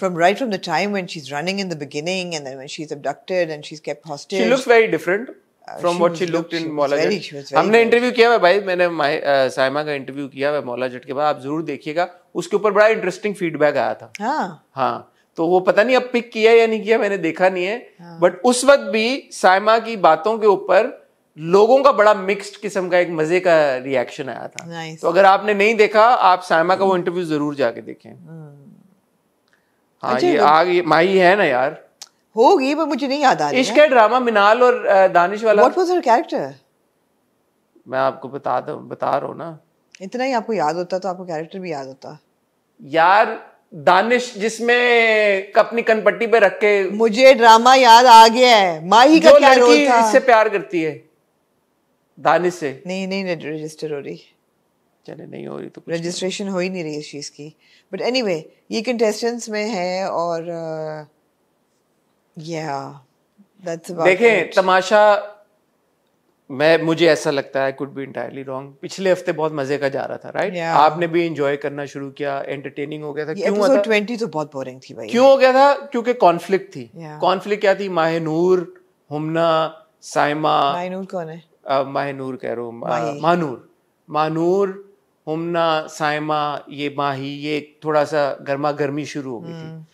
From right from the time when she's running in the beginning and then when she's abducted and she's kept hostage. She looks very different. From what she looked in Maula Jatt हमने interview किया हुआ भाई मैंने साइमा का interview किया हुआ मोला जट के बाद आप जरूर देखिएगा उसके ऊपर बड़ा इंटरेस्टिंग फीडबैक आया था हाँ हाँ तो वो पता नहीं अब पिक किया या नहीं किया मैंने देखा नहीं है बट हाँ। उस वक्त भी सायमा की बातों के ऊपर लोगों का बड़ा मिक्स्ड किस्म का एक मजे का रिएक्शन आया था तो अगर आपने नहीं देखा आप सायमा का वो इंटरव्यू हम्म। जरूर जाके देखें हम्म। हाँ अच्छा, ये तो- आग माही है ना यार होगी पर मुझे नहीं याद आ रही इश्क ड्रामा मिनाल और दानिश वाला व्हाट वाज हर कैरेक्टर मैं आपको बता दूं बता रहा हूं ना इतना ही आपको याद होता तो आपको कैरेक्टर भी याद होता यार दानिश जिसमें अपनी कनपट्टी पे रख के मुझे ड्रामा याद आ गया है माही का क्या रोल था इससे प्यार करती है दानिश से नहीं नहीं रजिस्टर हो रही चले नहीं हो रही तो रजिस्ट्रेशन हो ही नहीं रही इस चीज़ की बट एनी anyway, ये कंटेस्टेंट्स में है और या uh, दैट्स देखें तमाशा मैं मुझे ऐसा लगता है कुड बी इंटायरली रॉन्ग पिछले हफ्ते बहुत मजे का जा रहा था राइट right? yeah. आपने भी एंजॉय करना शुरू किया एंटरटेनिंग हो गया था क्यों हुआ था ट्वेंटी तो बहुत बोरिंग थी भाई क्यों हो गया था क्योंकि कॉन्फ्लिक्ट थी कॉन्फ्लिक्ट yeah. क्या थी माहे नूर हुमना साइमा नूर कौन है uh, माहे नूर कह रहा हूँ मानूर मानूर हुमना साइमा ये माही ये थोड़ा सा गर्मा गर्मी शुरू हो गई थी हम्म।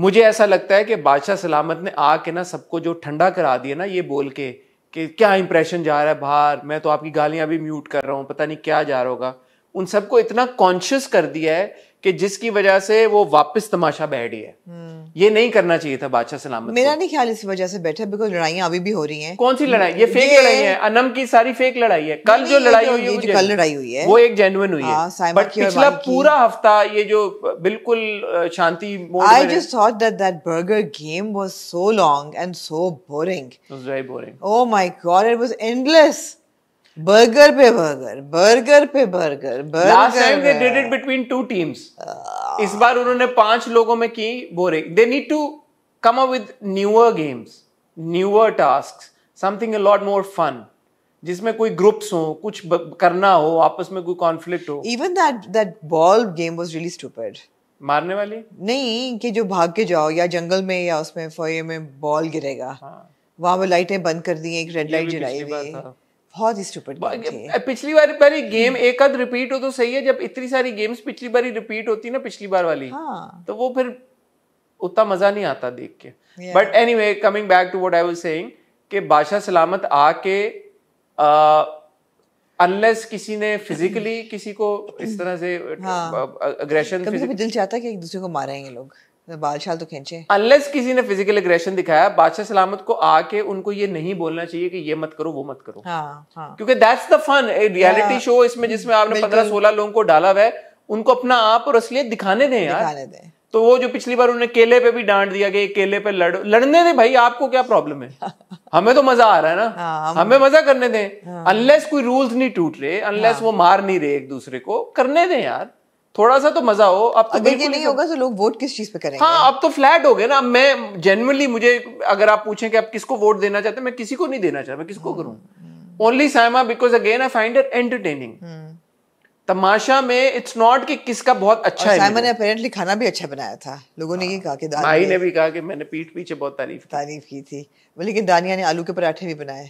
मुझे ऐसा लगता है कि बादशाह सलामत ने आके ना सबको जो ठंडा करा दिया ना ये बोल के कि क्या इंप्रेशन जा रहा है बाहर मैं तो आपकी गालियां भी म्यूट कर रहा हूँ पता नहीं क्या जा रहा होगा उन सबको इतना कॉन्शियस कर दिया है कि जिसकी वजह से वो वापस तमाशा बैठ गया ये नहीं करना चाहिए था बादशाह सलामत मेरा नहीं ख्याल इस वजह से बैठा बिकॉज लड़ाइयां अभी भी हो रही हैं कौन सी लड़ाई ये फेक लड़ाई है अनम की सारी फेक लड़ाई है कल जो लड़ाई हुई है कल लड़ाई हुई है वो एक जेनुअन हुई है बट हाँ, पिछला पूरा हफ्ता ये जो बिल्कुल शांति I just thought that that burger game was so long and so boring it was very boring oh my god it was endless burger पे बर्गर बर्गर पे burger burger between two teams इस बार उन्होंने पांच लोगों में की boring. They need to come up with newer games, newer tasks, something a lot more fun. जिसमें कोई ग्रुप्स हो कुछ करना हो आपस में कोई कॉन्फ्लिक्ट हो even that that ball game was really stupid मारने वाली नहीं कि जो भाग के जाओ या जंगल में या उसमें फोये में बॉल गिरेगा हाँ. वहां पर लाइटें बंद कर दी एक रेड लाइट जलाई हुई बहुत ही स्टूपिड गेम पिछली बार बारी गेम हम्म। एक आध रिपीट हो तो सही है जब इतनी सारी गेम्स पिछली बारी रिपीट होती है ना पिछली बार वाली हाँ. तो वो फिर उतना मजा नहीं आता देख के but anyway coming back to what I was saying कि बादशाह सलामत आके अनलेस किसी ने फिजिकली किसी को इस तरह से हाँ। अग्रेशन कभी कभी दिल चाहता है कि एक दूसरे को मारेंगे लोग बाल शाल तो खींचे अनलेस किसी ने फिजिकल एग्रेशन दिखाया बादशाह सलामत को आके उनको ये नहीं बोलना चाहिए कि ये मत करो वो मत करो हाँ, हाँ। क्योंकि that's the fun reality show इसमें जिसमें आपने पंद्रह सोलह लोगों को डाला हुआ है उनको अपना आप और असलियत दिखाने दें यार दिखाने दें तो वो जो पिछली बार उन्हें केले पे भी डांट दिया गया केले पे लड़ लड़ने दे भाई आपको क्या प्रॉब्लम है <laughs> हमें तो मजा आ रहा है ना हाँ, हमें मजा करने दें अनलेस हाँ। कोई रूल्स नहीं टूट रहे अनलेस हाँ, वो मार नहीं रहे एक दूसरे को करने दें यार थोड़ा सा तो मजा हो अब तो अगर ये नहीं होगा तो लोग वोट किस चीज पे करेंगे हाँ अब तो फ्लैट हो गए ना मैं जनरली मुझे अगर आप पूछें कि आप किसको वोट देना चाहते हैं मैं किसी को नहीं देना चाहता मैं किसको हम्म, करूं only Saima because again I find entertaining Tamasha में इट्स नॉट कि किसका बहुत अच्छा है साइमन ने अपेरेंटली खाना भी अच्छा बनाया था लोगों ने ये कहा कि दानिया भाई ने भी कहा कि मैंने पीठ पीछे बहुत तारीफ तारीफ की थी लेकिन दानिया ने आलू के पराठे भी बनाए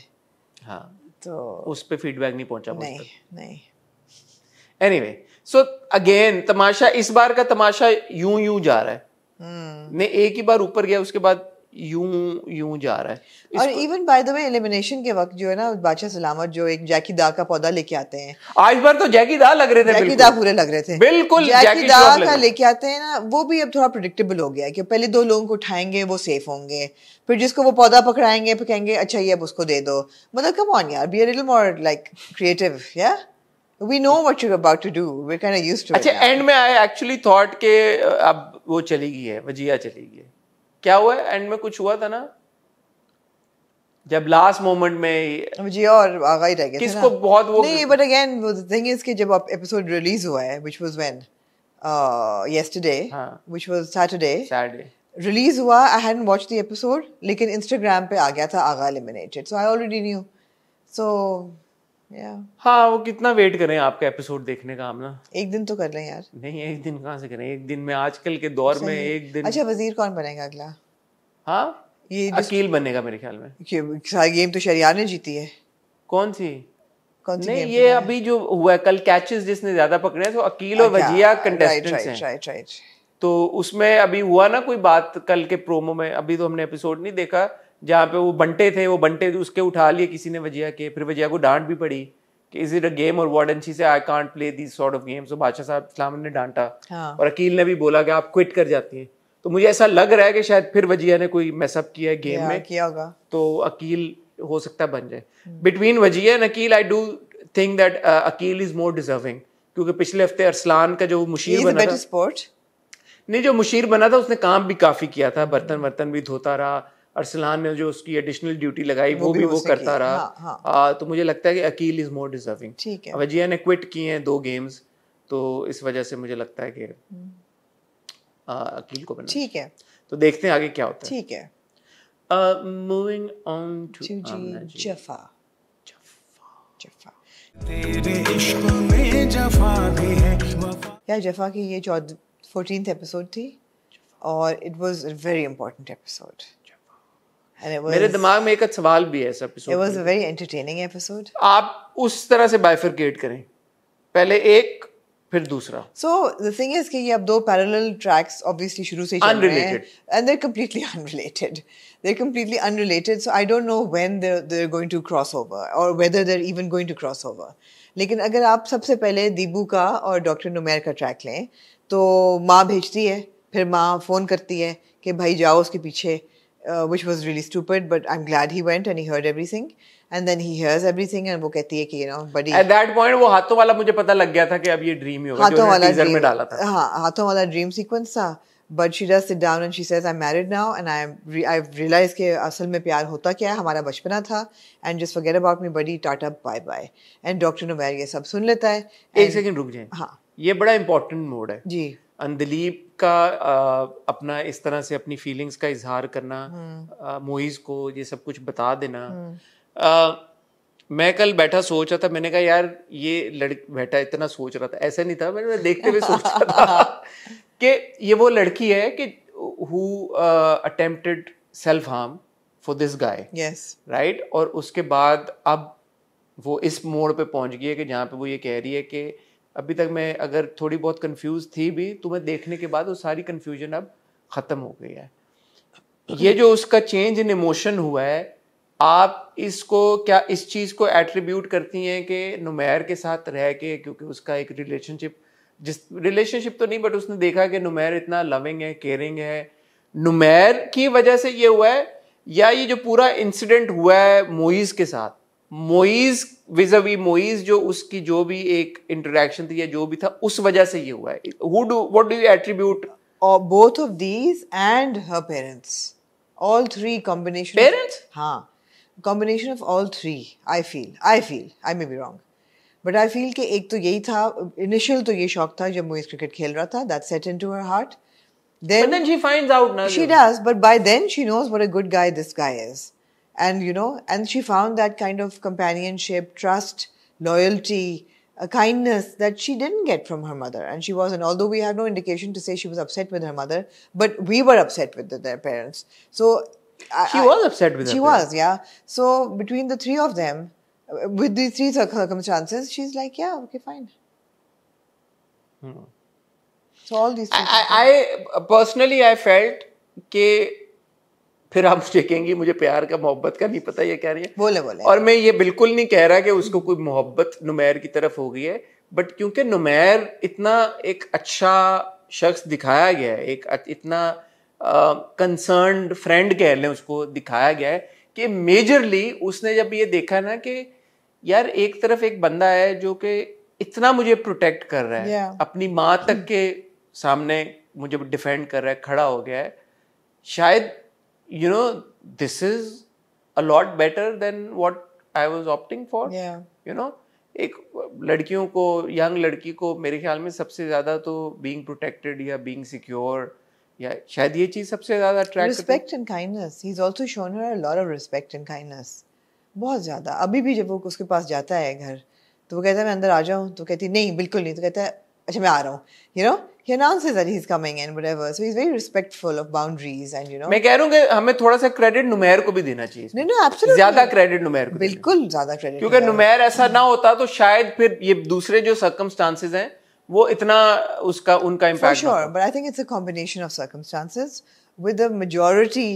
हाँ तो उस पर फीडबैक नहीं पहुंचा नहीं नहीं any anyway, so again Tamasha इस बार का तमाशा यूं यूं जा रहा है hmm. हम्म। ने एक ही बार ऊपर गया उसके बाद यूं यूं जा रहा है और even by the way elimination के वक्त जो है ना बादशाह सलामत जो एक जैकी दा का पौधा लेके आते हैं आज बार तो जैकी दा लग रहे थे जैकी दा पूरे लग रहे थे बिल्कुल जैकी, जैकी दा का लेके आते हैं ना वो भी अब थोड़ा प्रिडिक्टेबल हो गया है कि पहले दो लोगों को उठाएंगे वो सेफ होंगे फिर जिसको वो पौधा पकड़ाएंगे फिर कहेंगे अच्छा ये अब उसको दे दो मतलब कम ऑन यार be a little more like creative या we know what you about to do we kind of to अच्छा एंड में आई एक्चुअली थॉट के अब वो चली गई है वजिया चली गई है क्या हुआ एंड में कुछ हुआ था ना जब लास्ट मोमेंट में जी और आगा ही रह गया किसको बहुत वो नहीं बट अगेन थिंग इज कि जब एपिसोड रिलीज हुआ है which was when yesterday which was Saturday Saturday release हुआ I hadn't watch the episode लेकिन इंस्टाग्राम पे आ गया था Agha eliminated so I already knew so yeah. हाँ वो कितना वेट करें आपका एपिसोड देखने का हमना एक दिन तो कर लें यार नहीं एक दिन कहाँ से करें एक दिन में आजकल के दौर में एक दिन अच्छा वजीर कौन बनेगा अगला हाँ ये अकील बनेगा मेरे ख्याल में गेम तो शरिया ने जीती है कौन सी कौन सी नहीं ये अभी जो हुआ कल कैचेस जिसने ज्यादा पकड़े हैं तो अकील और अच्छा, वजिया कंटेस्टेंट्स हैं तो उसमें अभी हुआ ना कोई बात कल के प्रोमो में अभी तो हमने एपिसोड नहीं देखा जहाँ पे वो बंटे थे वो बंटे थे उसके उठा लिए किसी ने वजिया के फिर वजिया को डांट भी पड़ी कि इज इट अ गेम और वार्ड and say I can't play this sort of games तो बादशाह साहब इस्लाम ने डांटा हाँ. और अकील ने भी बोला कि आप क्विट कर जाती हैं तो मुझे ऐसा लग रहा है कि शायद फिर वजिया ने कोई मैसअप किया है गेम में किया होगा तो अकील हो सकता बन जाए between hmm. Wajiha and Akeel I do think that Akeel is more deserving क्योंकि पिछले हफ्ते अरसलान का जो मुशीर बना था स्पोर्ट नहीं जो मुशीर बना था उसने काम भी काफी किया था बर्तन वर्तन भी धोता रहा अरसलान ने जो उसकी एडिशनल ड्यूटी लगाई वो, वो भी वो करता रहा हाँ, हाँ. आ, तो मुझे लगता है कि अकील इज़ मोर डिजर्विंग ठीक है वजिया ने क्विट किए हैं दो गेम्स तो इस वजह से मुझे लगता है कि हम्म। अकील को ठीक है तो देखते हैं आगे क्या होता है ठीक है moving on to Jafaa Jafaa यार जफा की ये चौदह फोर्टीन एपिसोड थी और it was very important episode मेरे दिमाग में एक सवाल भी है it was a very entertaining episode आप उस तरह से बाइफरकेट करें पहले एक फिर दूसरा सो द थिंग इज कि ये अब दो पैरेलल ट्रैक्स ऑब्वियसली शुरू से चल रहे हैं and they are completely unrelated they are completely unrelated so I don't know when they they are going to cross over और whether they are even going to cross लेकिन अगर आप सबसे पहले दीबू का और डॉक्टर नुमेर का ट्रैक लें तो माँ भेजती है फिर माँ फ़ोन करती है कि भाई जाओ उसके पीछे uh, which was really stupid, but I'm glad he went and he heard everything. And then he hears everything and वो कहती है कि you know buddy. At that point वो हाथों वाला मुझे पता लग गया था कि अब ये dream ही होगा जो उसने टीजर में डाला था. हाँ हाथों वाला ड्रीम सीक्वेंस था. But she does sit down and she says I'm married now and I'm re- I've realized कि असल में प्यार होता क्या है हमारा बचपना था and just forget about me buddy Tata bye bye and doctor नोवेल ये सब सुन लेता है. एक सेकंड रुक जाए. हाँ. ये बड़ा इंपॉर्टेंट मोड है. जी. अंदलीप का आ, अपना इस तरह से अपनी फीलिंग्स का इजहार करना हम्म। मोइज को ये सब कुछ बता देना आ, हम्म। मैं कल बैठा सोच रहा था मैंने कहा यार ये लड़की बैठा इतना सोच रहा था ऐसा नहीं था मैंने तो देखते हुए सोच रहा था <laughs> कि ये वो लड़की है कि who attempted self harm for this guy yes right और उसके बाद अब वो इस मोड़ पे पहुंच गई है कि जहाँ पे वो ये कह रही है कि अभी तक मैं अगर थोड़ी बहुत कंफ्यूज थी भी तो मैं देखने के बाद वो सारी कंफ्यूजन अब ख़त्म हो गई है ये जो उसका चेंज इन इमोशन हुआ है आप इसको क्या इस चीज़ को एट्रीब्यूट करती हैं कि नुमैर के साथ रह के क्योंकि उसका एक रिलेशनशिप जिस रिलेशनशिप तो नहीं बट उसने देखा कि नुमैर इतना लविंग है केयरिंग है नुमैर की वजह से ये हुआ है या ये जो पूरा इंसिडेंट हुआ है मोइज़ के साथ मोइज अवी मोइज जो उसकी जो भी एक इंटरेक्शन थी या जो भी था उस वजह से ये हुआ है who do what do you attribute both of these and her parents all three combination parents हाँ combination of all three I feel I feel I may be wrong but I feel कि एक तो यही था initial तो ये शौक था जब मोइज क्रिकेट खेल रहा था that set into her heart then but then she finds out now she does but by then she knows what a good guy this guy is and you know and she found that kind of companionship trust loyalty a uh, kindness that she didn't get from her mother and she was and although we have no indication to say she was upset with her mother but we were upset with their parents so she I, was upset with she was yeah so between the three of them uh, with these three circumstances she's like yeah okay fine hmm. so all these I, I, I personally i felt that फिर आप मुझे कहेंगी मुझे प्यार का मोहब्बत का नहीं पता ये कह रही है बोले बोले और मैं ये बिल्कुल नहीं कह रहा कि उसको कोई मोहब्बत नुमैर की तरफ हो गई है बट क्योंकि नुमैर इतना एक अच्छा शख्स दिखाया गया है एक इतना कंसर्न फ्रेंड कह लें उसको दिखाया गया है कि मेजरली उसने जब ये देखा ना कि यार एक तरफ एक बंदा है जो कि इतना मुझे प्रोटेक्ट कर रहा है yeah. अपनी माँ तक के सामने मुझे डिफेंड कर रहा है खड़ा हो गया है शायद you know, this is a lot better than what I was opting for. Yeah. You know, एक लड़कियों को यंग लड़की को मेरे ख्याल में सबसे ज़्यादा तो बीइंग प्रोटेक्टेड या बीइंग सिक्योर या शायद ये चीज़ सबसे ज़्यादा attract respect and kindness he is also shown her a lot of respect and kindness बहुत ज़्यादा अभी भी जब वो उसके पास जाता है घर तो वो कहता है मैं अंदर आ जाऊँ तो कहती नहीं बिल्कुल नहीं तो कहता है अच्छा मैं आ रहा हूँ you know he announces that he's coming and whatever. So he's very respectful of boundaries and you know. मैं कह रहा हूँ कि हमें थोड़ा सा क्रेडिट नुमैर को भी देना चाहिए नहीं नहीं एब्सोल्युटली ज्यादा क्रेडिट नुमैर को बिल्कुल ज्यादा क्रेडिट क्योंकि नुमैर ऐसा ना होता तो शायद फिर ये दूसरे जो सर्कमस्टांसेस हैं वो इतना उसका उनका impact sure but I think it's a combination of circumstances with the majority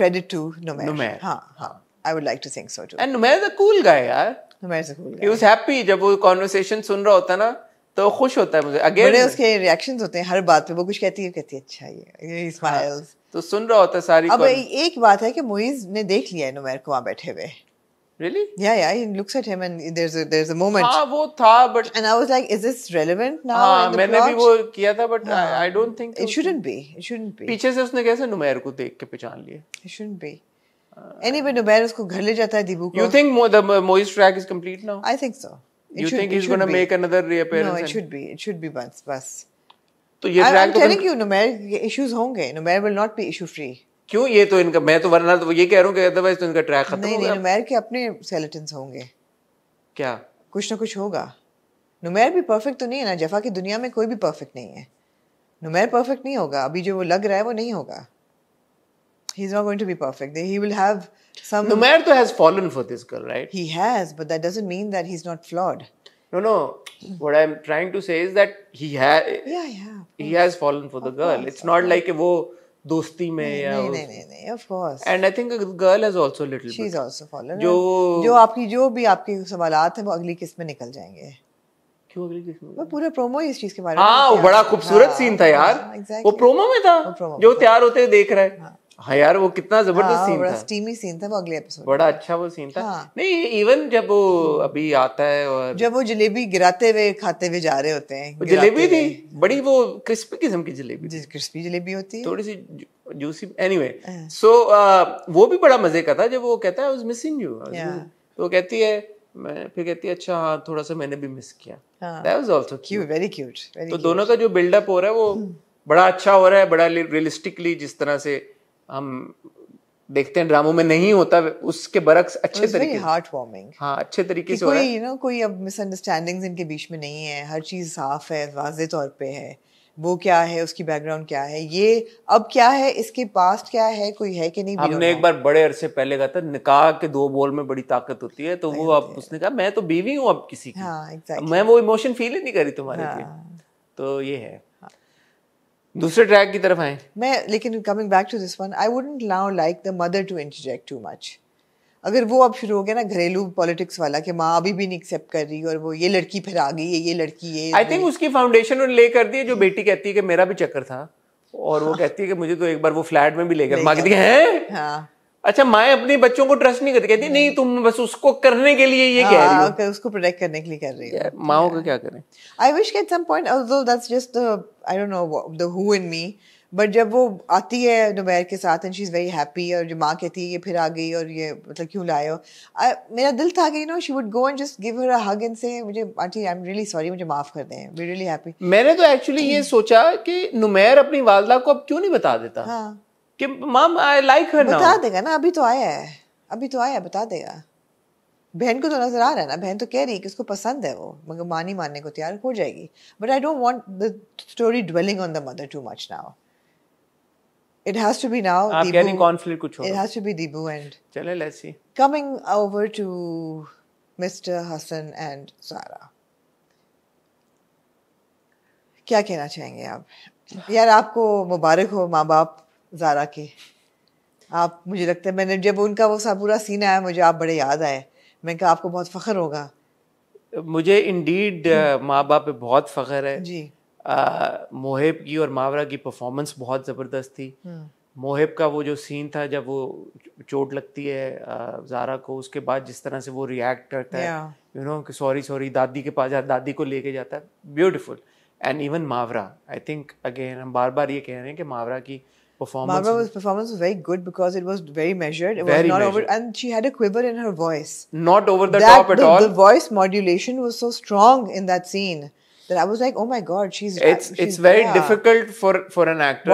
credit to Numair Numair हां हां I would like to think so too and Numair is a cool guy यार Numair is a cool guy he was happy जब वो conversation सुन रहा होता ना तो खुश होता है मुझे अगेन उसके रिएक्शंस होते हैं हर बात पे वो कुछ कहती है कहती है अच्छा ये स्माइल्स हाँ, तो सुन रहा होता है सारी अब एक बात है कि मुइज ने देख लिया है नुमैर को वहां बैठे हुए Really? Yeah, yeah. He looks at him and there's a there's a moment. हाँ वो था but and I was like, is this relevant now? हाँ मैंने भी वो किया था but I, don't think it shouldn't be. It shouldn't be. पीछे से उसने कैसे नुमैर को देख के पहचान लिया? It shouldn't be. Anyway, Numair उसको घर ले जाता है दीबू को. You think the moist track is complete now? I think so. you should, think he's going to make another reappearance? No, it should be. It should be once, बस. तो ये I'm, I'm तो telling you, numeric issues होंगे. Numeric will not be issue free. क्यों ये तो इनका मैं तो वरना तो ये कह रहा हूँ कि अदरवाइज तो इनका ट्रैक खत्म नहीं, नहीं नुमैर के अपने सेलेटन्स होंगे क्या कुछ ना कुछ होगा नुमैर भी परफेक्ट तो नहीं है ना जफा की दुनिया में कोई भी परफेक्ट नहीं है नुमैर परफेक्ट नहीं होगा अभी जो वो लग रहा है वो नहीं होगा he's not going to be perfect. He will have some. Numerto has fallen for this girl, right? He has, but that doesn't mean that he's not flawed. No, no. What I'm trying to say is that he has. Yeah, yeah. He has fallen for the of girl. Course, it's not course. like वो दोस्ती में नहीं, या नहीं, नहीं, नहीं, नहीं, of course. And I think a girl has also little. She's bit. also fallen. जो जो आपकी जो भी आपके सवाल हैं वो अगली किस्त में निकल जाएंगे. क्यों अगली किस्म वो पूरा प्रोमो इस चीज के बारे में हाँ वो बड़ा खूबसूरत सीन था यार exactly. वो प्रोमो में था प्रोमो जो तैयार होते देख रहे हैं हाँ यार वो कितना जबरदस्त हाँ, सीन बड़ा था स्टीमी सीन था वो अगले एपिसोड बड़ा अच्छा वो सीन था हाँ। नहीं इवन जब वो अभी आता है और जब वो जलेबी गिराते हुए खाते हुए जा रहे होते हैं जलेबी थी बड़ी वो क्रिस्पी किस्म की जलेबी क्रिस्पी जलेबी होती है थोड़ी सी जूसी एनीवे सो वो भी बड़ा मजे का था जब वो कहता है आई मिसिंग यू तो कहती है मैं फिर कहती है अच्छा हाँ थोड़ा सा मैंने भी मिस किया that was also cute very cute तो दोनों का जो बिल्डअप हो रहा है वो हम्म। बड़ा अच्छा हो रहा है बड़ा रियलिस्टिकली जिस तरह से हम देखते हैं ड्रामों में नहीं होता उसके बरक्स अच्छे तरीके हार्ट वार्मिंग हाँ अच्छे तरीके से कोई यू नो कोई अब मिसअंडरस्टैंडिंग्स इनके बीच में नहीं है हर चीज़ साफ है वाज तौर पे है वो क्या है उसकी बैकग्राउंड क्या है ये अब क्या है इसके पास्ट क्या है कोई है कि नहीं हमने एक बार बड़े अरसे पहले कहा था निकाह के दो बोल में बड़ी ताकत होती है तो वो अब उसने कहा मैं तो बीवी हूँ अब किसी की हाँ, exactly. मैं वो इमोशन फील ही नहीं करी तुम्हारे हाँ. लिए तो ये है दूसरे ट्रैक की तरफ आए मैं लेकिन coming back to this one I wouldn't now like the mother to interject too much अगर वो अब शुरू हो गया ना घरेलू पॉलिटिक्स वाला कि माँ अभी भी नहीं एक्सेप्ट कर रही और वो ये लड़की फिर आ गई है ये लड़की है आई थिंक उसकी फाउंडेशन उन्होंने ले कर दी जो बेटी कहती है कि मेरा भी चक्कर था और हाँ। वो कहती है कि मुझे तो एक बार वो फ्लैट में भी लेकर ले मांग कहती है हाँ। अच्छा माए अपने बच्चों को ट्रस्ट नहीं करती कहती नहीं तुम बस उसको करने के लिए ये कह रही हो हाँ, उसको प्रोटेक्ट करने के लिए कर रही है माओ का क्या करें I wish at some point although that's just I don't know the who in me but जब वो आती है दोपहर के साथ and she is very happy और जो माँ कहती है ये फिर आ गई और ये मतलब क्यों लाए हो मेरा दिल था कि you know she would go and just give her a hug and say मुझे aunty I am really sorry मुझे माफ़ कर दें वी रियली हैप्पी मैंने तो एक्चुअली ये सोचा कि नुमैर अपनी वालदा को अब क्यों नहीं बता देता हाँ कि मम आई लाइक हर बता देगा ना अभी तो आया है अभी तो आया है बता देगा बहन को तो नजर आ रहा है ना बहन तो कह रही है कि उसको पसंद है वो मगर मानी मानने को तैयार हो जाएगी but I don't want the story dwelling on the mother too much now it has to be now आप कह रही कॉन्फ्लिक्ट कुछ होगा इट हैज टू बी दीबू एंड चले let's see coming over to mister Hasan and Sara क्या कहना चाहेंगे आप यार आपको मुबारक हो माँ बाप जारा के आप मुझे लगता है मैंने जब उनका वो पूरा सीन आया मुझे आप बड़े याद आए मैंने कहा आपको बहुत फ़ख्र होगा मुझे इंडीड माँ बाप पे बहुत फ़ख्र है जी मोहेब की और मावरा की परफॉर्मेंस बहुत ज़बरदस्त थी हम्म। मोहेब का वो जो सीन था जब वो चोट लगती है जारा को उसके बाद जिस तरह से वो रिएक्ट करता है यू नो कि सॉरी सॉरी दादी के पास दादी को लेके जाता है beautiful and even Mawra I think again हम बार बार ये कह रहे हैं कि मावरा की performance. performance was very good because it was very measured. It very was not measured. over, and she had a quiver in her voice. Not over the that, top at the, all. The voice modulation was so strong in that scene that I was like, oh my god, she's. It's she's, it's very yeah. difficult for for an actor,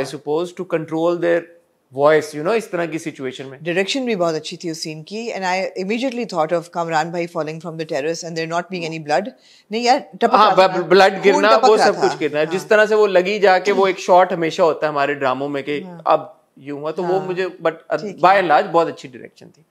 I suppose, to control their voice you know इस तरह की situation में direction भी बहुत अच्छी थी उस scene की and I immediately thought of Kamran भाई falling from the terrace and there not being any blood नहीं यार टपक हाँ, ब्लड गिरना वो सब कुछ गिरना हाँ. जिस तरह से वो लगी जाके वो एक शॉट हमेशा होता है हमारे ड्रामों में कि हाँ. अब यू हुआ तो हाँ. वो मुझे बट बाय एंड लार्ज बहुत अच्छी डायरेक्शन थी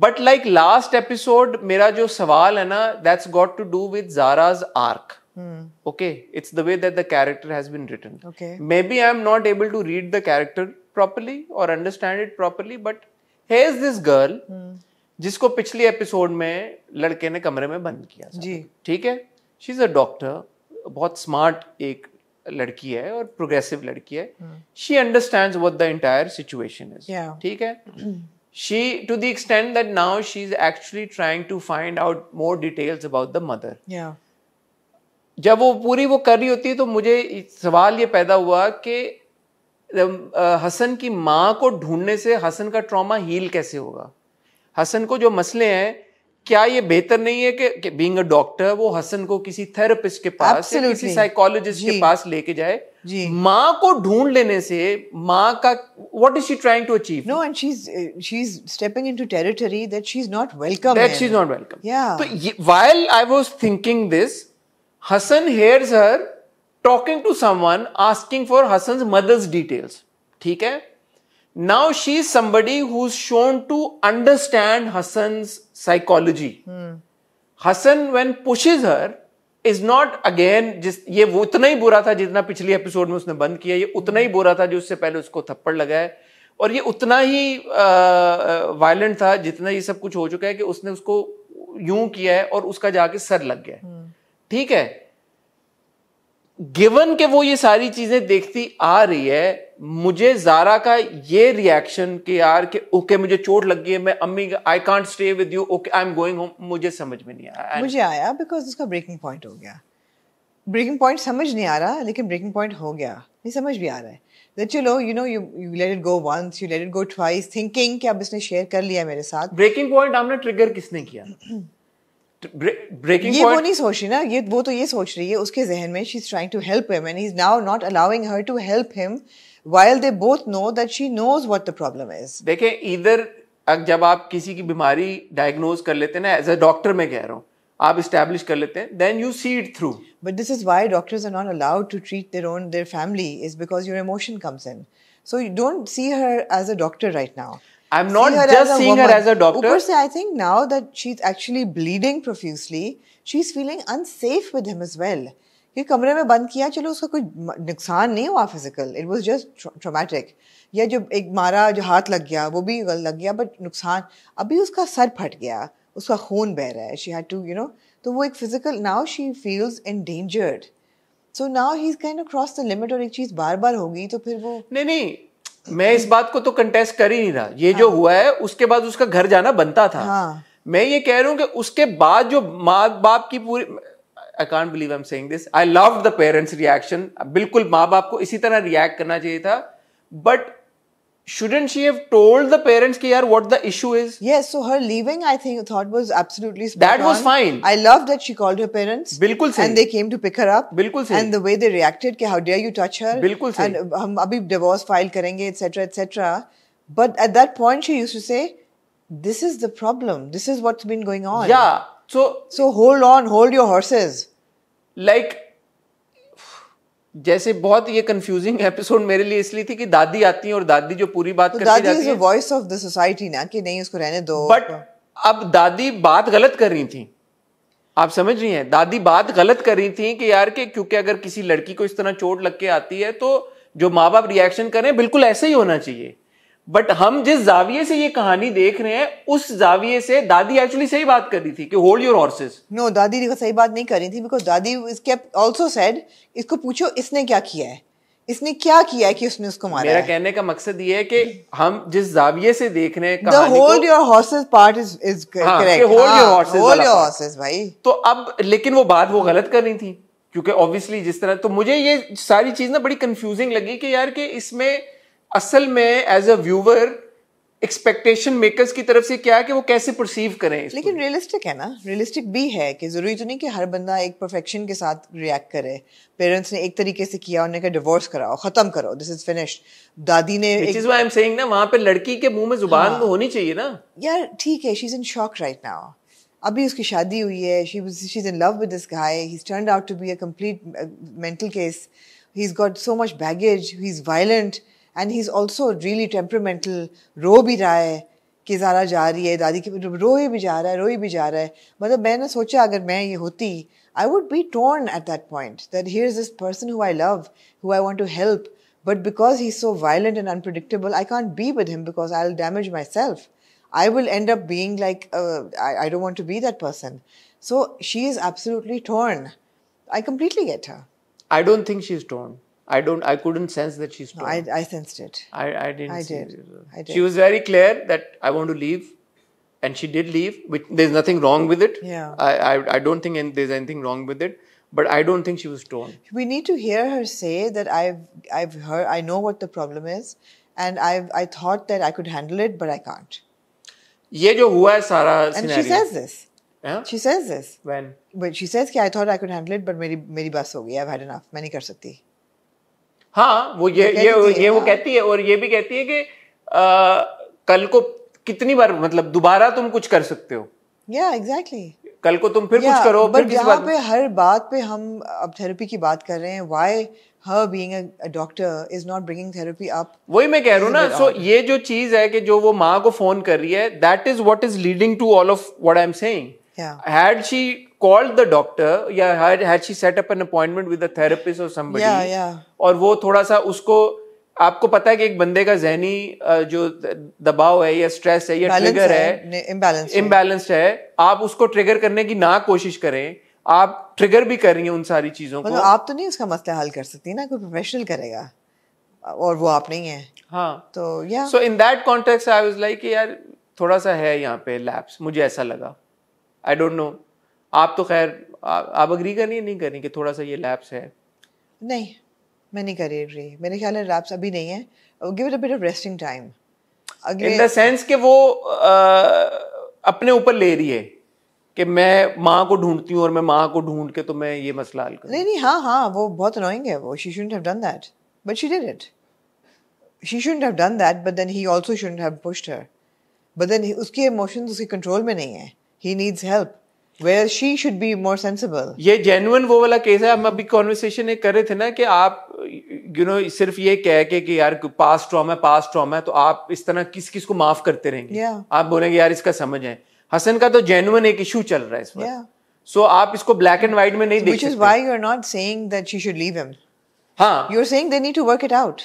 बट लाइक लास्ट एपिसोड मेरा जो सवाल है ना that's got to do with जाराज arc Mm. Okay, it's the way that the character has been written. Okay. Maybe I'm not able to read the character properly or understand it properly, but here's this girl mm. जिसको पिछले episode में लड़के ने कमरे में बंद किया जी ठीक है शी इज अ डॉक्टर बहुत स्मार्ट एक लड़की है और प्रोग्रेसिव लड़की है she understand what the entire situation is ठीक है she to the extent that now she's actually trying to find out more details about the mother yeah जब वो पूरी वो कर रही होती है तो मुझे सवाल ये पैदा हुआ कि हसन की माँ को ढूंढने से हसन का ट्रॉमा हील कैसे होगा हसन को जो मसले हैं क्या ये बेहतर नहीं है कि, बीइंग अ डॉक्टर वो हसन को किसी थेरेपिस्ट के पास Absolutely. या किसी साइकोलॉजिस्ट के पास लेके जाए माँ को ढूंढ लेने से माँ का what is she trying to achieve no and she is she is stepping into territory that she is not welcome that she is not welcome या तो while I was thinking this Hasan hears her talking to someone asking for Hasan mother's details ठीक है now she is who shown to understand Hasan psychology Hasan when pushes her is not again जिस ये वो उतना ही बुरा था जितना पिछले एपिसोड में उसने बंद किया ये उतना ही बुरा था जो उससे पहले उसको थप्पड़ लगा है और ये उतना ही वायलेंट था जितना ये सब कुछ हो चुका है कि उसने उसको यूं किया है और उसका जाके सर लग गया है hmm. ठीक है गिवन के वो ये सारी चीजें देखती आ रही है मुझे जारा का ये रिएक्शन कि यार कि ओके okay, मुझे चोट लग गई है मैं अम्मी I can't stay with you okay I am going home मुझे समझ में नहीं आया मुझे आया बिकॉज उसका ब्रेकिंग पॉइंट हो गया ब्रेकिंग पॉइंट समझ नहीं आ रहा लेकिन ब्रेकिंग पॉइंट हो गया नहीं समझ भी आ रहा है चलो you know you you let it go once you let it go twice thinking कि अब इसने शेयर कर लिया मेरे साथ ब्रेकिंग पॉइंट आपने ट्रिगर किसने किया <clears throat> ये वो नहीं सोच रही ना ये वो तो ये सोच रही है उसके जहन में she is trying to help him and he is now not allowing her to help him while they both know that she knows what the problem is देखें इधर जब आप किसी की बीमारी डायग्नोज कर लेते हैं ना एज अ डॉक्टर मैं कह रहा हूँ आप इस्टेब्लिश कर लेते हैं then you see it through but this is why doctors are not allowed to treat their own their family is because your emotion comes in so you don't see her as a doctor right now I'm not just seeing woman. her as a doctor. Upar se, I think now that she's actually bleeding profusely, she's feeling unsafe with him as well. कि कमरे में बंद किया चलो उसका कोई नुकसान नहीं हुआ physical it was just traumatic या जो एक मारा जो हाथ लग गया वो भी लग गया बट नुकसान अभी उसका सर फट गया उसका खून बह रहा है she had to you know तो वो एक physical now she feels endangered so now he is kind of cross the limit और एक चीज बार बार होगी तो फिर वो नहीं नहीं मैं इस बात को तो कंटेस्ट कर ही नहीं रहा ये हाँ। जो हुआ है उसके बाद उसका घर जाना बनता था हाँ। मैं ये कह रहा हूँ कि उसके बाद जो माँ बाप की पूरी I can't believe I am saying this I love the parents reaction बिल्कुल माँ बाप को इसी तरह रिएक्ट करना चाहिए था but shouldn't she have told the parents ki yaar what the issue is yes so her leaving i think thought was absolutely spot that was fine i love that she called her parents bilkul and they came to pick her up bilkul and the way they reacted ki how dare you touch her bilkul and um, hum abhi divorce file karenge etc etc but at that point she used to say this is the problem this is what's been going on yeah so so hold on hold your horses like जैसे बहुत ये confusing episode मेरे लिए इसलिए थी कि दादी आती है और दादी जो पूरी बात तो करती है वॉइस ऑफ द सोसाइटी ना कि नहीं उसको रहने दो बट अब दादी बात गलत कर रही थी आप समझ रही हैं दादी बात गलत कर रही थी कि यार के क्योंकि अगर किसी लड़की को इस तरह चोट लग के आती है तो जो माँ बाप रिएक्शन करें बिल्कुल ऐसे ही होना चाहिए बट हम जिस जाविये से ये कहानी देख रहे हैं उस जाविये से दादी एक्चुअली सही बात कर रही थी कि होल्ड योर हॉर्सेस नो दादी देखो सही बात नहीं कर रही थी बिकॉज दादी ऑल्सो सेड इसको पूछो इसने क्या किया है इसने क्या किया है कि उसने उसको मारा मेरा है? कहने का मकसद ये है कि हम जिस जाविये से देख रहे हैं hold your horses part is is correct hold your horses hold your horses भाई तो अब लेकिन वो बात वो गलत कर रही थी क्योंकि ऑब्वियसली जिस तरह तो मुझे ये सारी चीज ना बड़ी कंफ्यूजिंग लगी कि यार कि इसमें असल में as a viewer expectation makers की तरफ से क्या है कि वो कैसे परसीव करें लेकिन रियलिस्टिक है ना रियलिस्टिक भी है कि जरूरी तो नहीं कि हर बंदा एक परफेक्शन के साथ रिएक्ट करे पेरेंट्स ने एक तरीके से किया उन्होंने कहा डिवोर्स कराओ खत्म करो दिस इज फिनिश्ड दादी ने एक चीज आई एम सेइंग ना वहां पे लड़की के मुंह में जुबान हाँ, तो होनी चाहिए ना यार ठीक है she is in shock right now अभी उसकी शादी हुई है she she is in love with this guy he turned out to be a complete mental case he is got so much baggage he is violent and he's also really temperamental रो भी रहा है कि ज़ारा जा रही है दादी के रोए भी जा रहा है रोए भी जा रहा है मतलब मैंने सोचा अगर मैं ये होती I would be torn at that point that here is this person who I love who I want to help but because he is so violent and unpredictable I can't be with him because I will damage myself I will end up being like, uh, I, I, don't want to be that person. So she is absolutely torn. I completely get her. I don't think she's torn. I don't. I couldn't sense that she's. No, I, I sensed it. I, I didn't. I did. It. I did. She was very clear that I want to leave, and she did leave. Which there's nothing wrong with it. Yeah. I I, I don't think there's anything wrong with it. But I don't think she was torn. We need to hear her say that I've I've heard I know what the problem is, and I've I thought that I could handle it, but I can't. ये जो हुआ है सारा And she says this. Yeah? She says this. she says कि I thought I could handle it, but मेरी मेरी बस हो गई. have had enough. मैं नहीं कर सकती. हाँ वो ये ये ये वो हाँ। कहती है और ये भी कहती है कि कल को कितनी बार मतलब दोबारा तुम कुछ कर सकते हो या yeah, एग्जैक्टली exactly. कल को तुम फिर yeah, कुछ करो बट यहाँ पे हर बात पे हम अब थेरेपी की बात कर रहे हैं why her being a doctor is not bringing therapy up वही मैं कह रहा हूँ ना सो ये जो चीज है कि जो वो माँ को फोन कर रही है that is what is leading to all of what I am saying had she called the doctor yeah had, had she set up an appointment with a therapist or somebody yeah yeah और वो थोड़ा सा उसको आपको पता है कि एक बंदे का जहनी जो दबाव है या स्ट्रेस है या ट्रिगर है इम्बैलेंस्ड है आप उसको ट्रिगर करने की ना कोशिश करें आप ट्रिगर भी कर रही हैं उन सारी चीजों को मतलब आप तो नहीं उसका मसला हल कर सकती ना कोई प्रोफेशनल करेगा और वो आप नहीं है हाँ तो या so in that context I was like यार थोड़ा सा है यहाँ पे लैप्स मुझे ऐसा लगा आई डोंट नो आप तो खैर आप अग्री है नहीं करें कि थोड़ा सा ये लैप्स है नहीं मैं नहीं कर रही मेरे ख्याल है लैप्स अभी नहीं है give it a bit of resting time in the sense कि वो आ, अपने ऊपर ले रही है कि मैं माँ को ढूंढती हूँ और मैं माँ को ढूंढ के तो मैं ये मसला हल नहीं नहीं हाँ हाँ वो बहुत अनोइंग है वो she shouldn't have done that but she did it she shouldn't have done that but then he also shouldn't have pushed her but then उसकी इमोशंस उसके कंट्रोल में नहीं है he needs help where she should be more sensible ये genuine वो वाला case है हम अभी कॉन्वर्सेशन कर रहे थे ना कि आप यू you नो know, सिर्फ ये कह के कि यार पास ट्रॉमा है पास ट्रॉमा है तो आप इस तरह किस किस को माफ करते रहेंगे yeah. आप बोलेंगे यार इसका समझ है हसन का तो जेन्युइन एक इशू चल रहा है इस वक्त yeah. so, आप इसको ब्लैक एंड व्हाइट में नहीं देख सकते व्हाई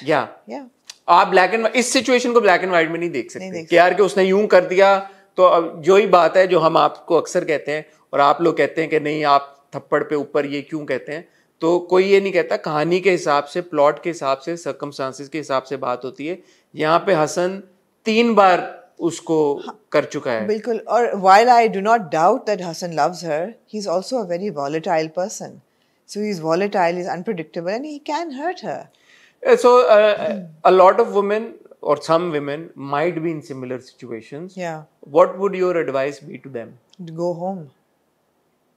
यू आर आप ब्लैक एंड इस सिचुएशन को ब्लैक एंड व्हाइट में नहीं देख सकते यार उसने यूं कर दिया तो अब जो ही बात है जो हम आपको अक्सर कहते हैं और आप लोग कहते हैं कि नहीं आप थप्पड़ पे ऊपर ये क्यों कहते हैं तो कोई ये नहीं कहता कहानी के हिसाब से प्लॉट के हिसाब से सकम के हिसाब से बात होती है यहाँ पे हसन तीन बार उसको हाँ, कर चुका है बिल्कुल और while I do not doubt that Hasan loves her he is also a very volatile person so he is volatile is unpredictable and he can hurt her so a lot of women और some women might be in similar situations या what would your advice be to them go home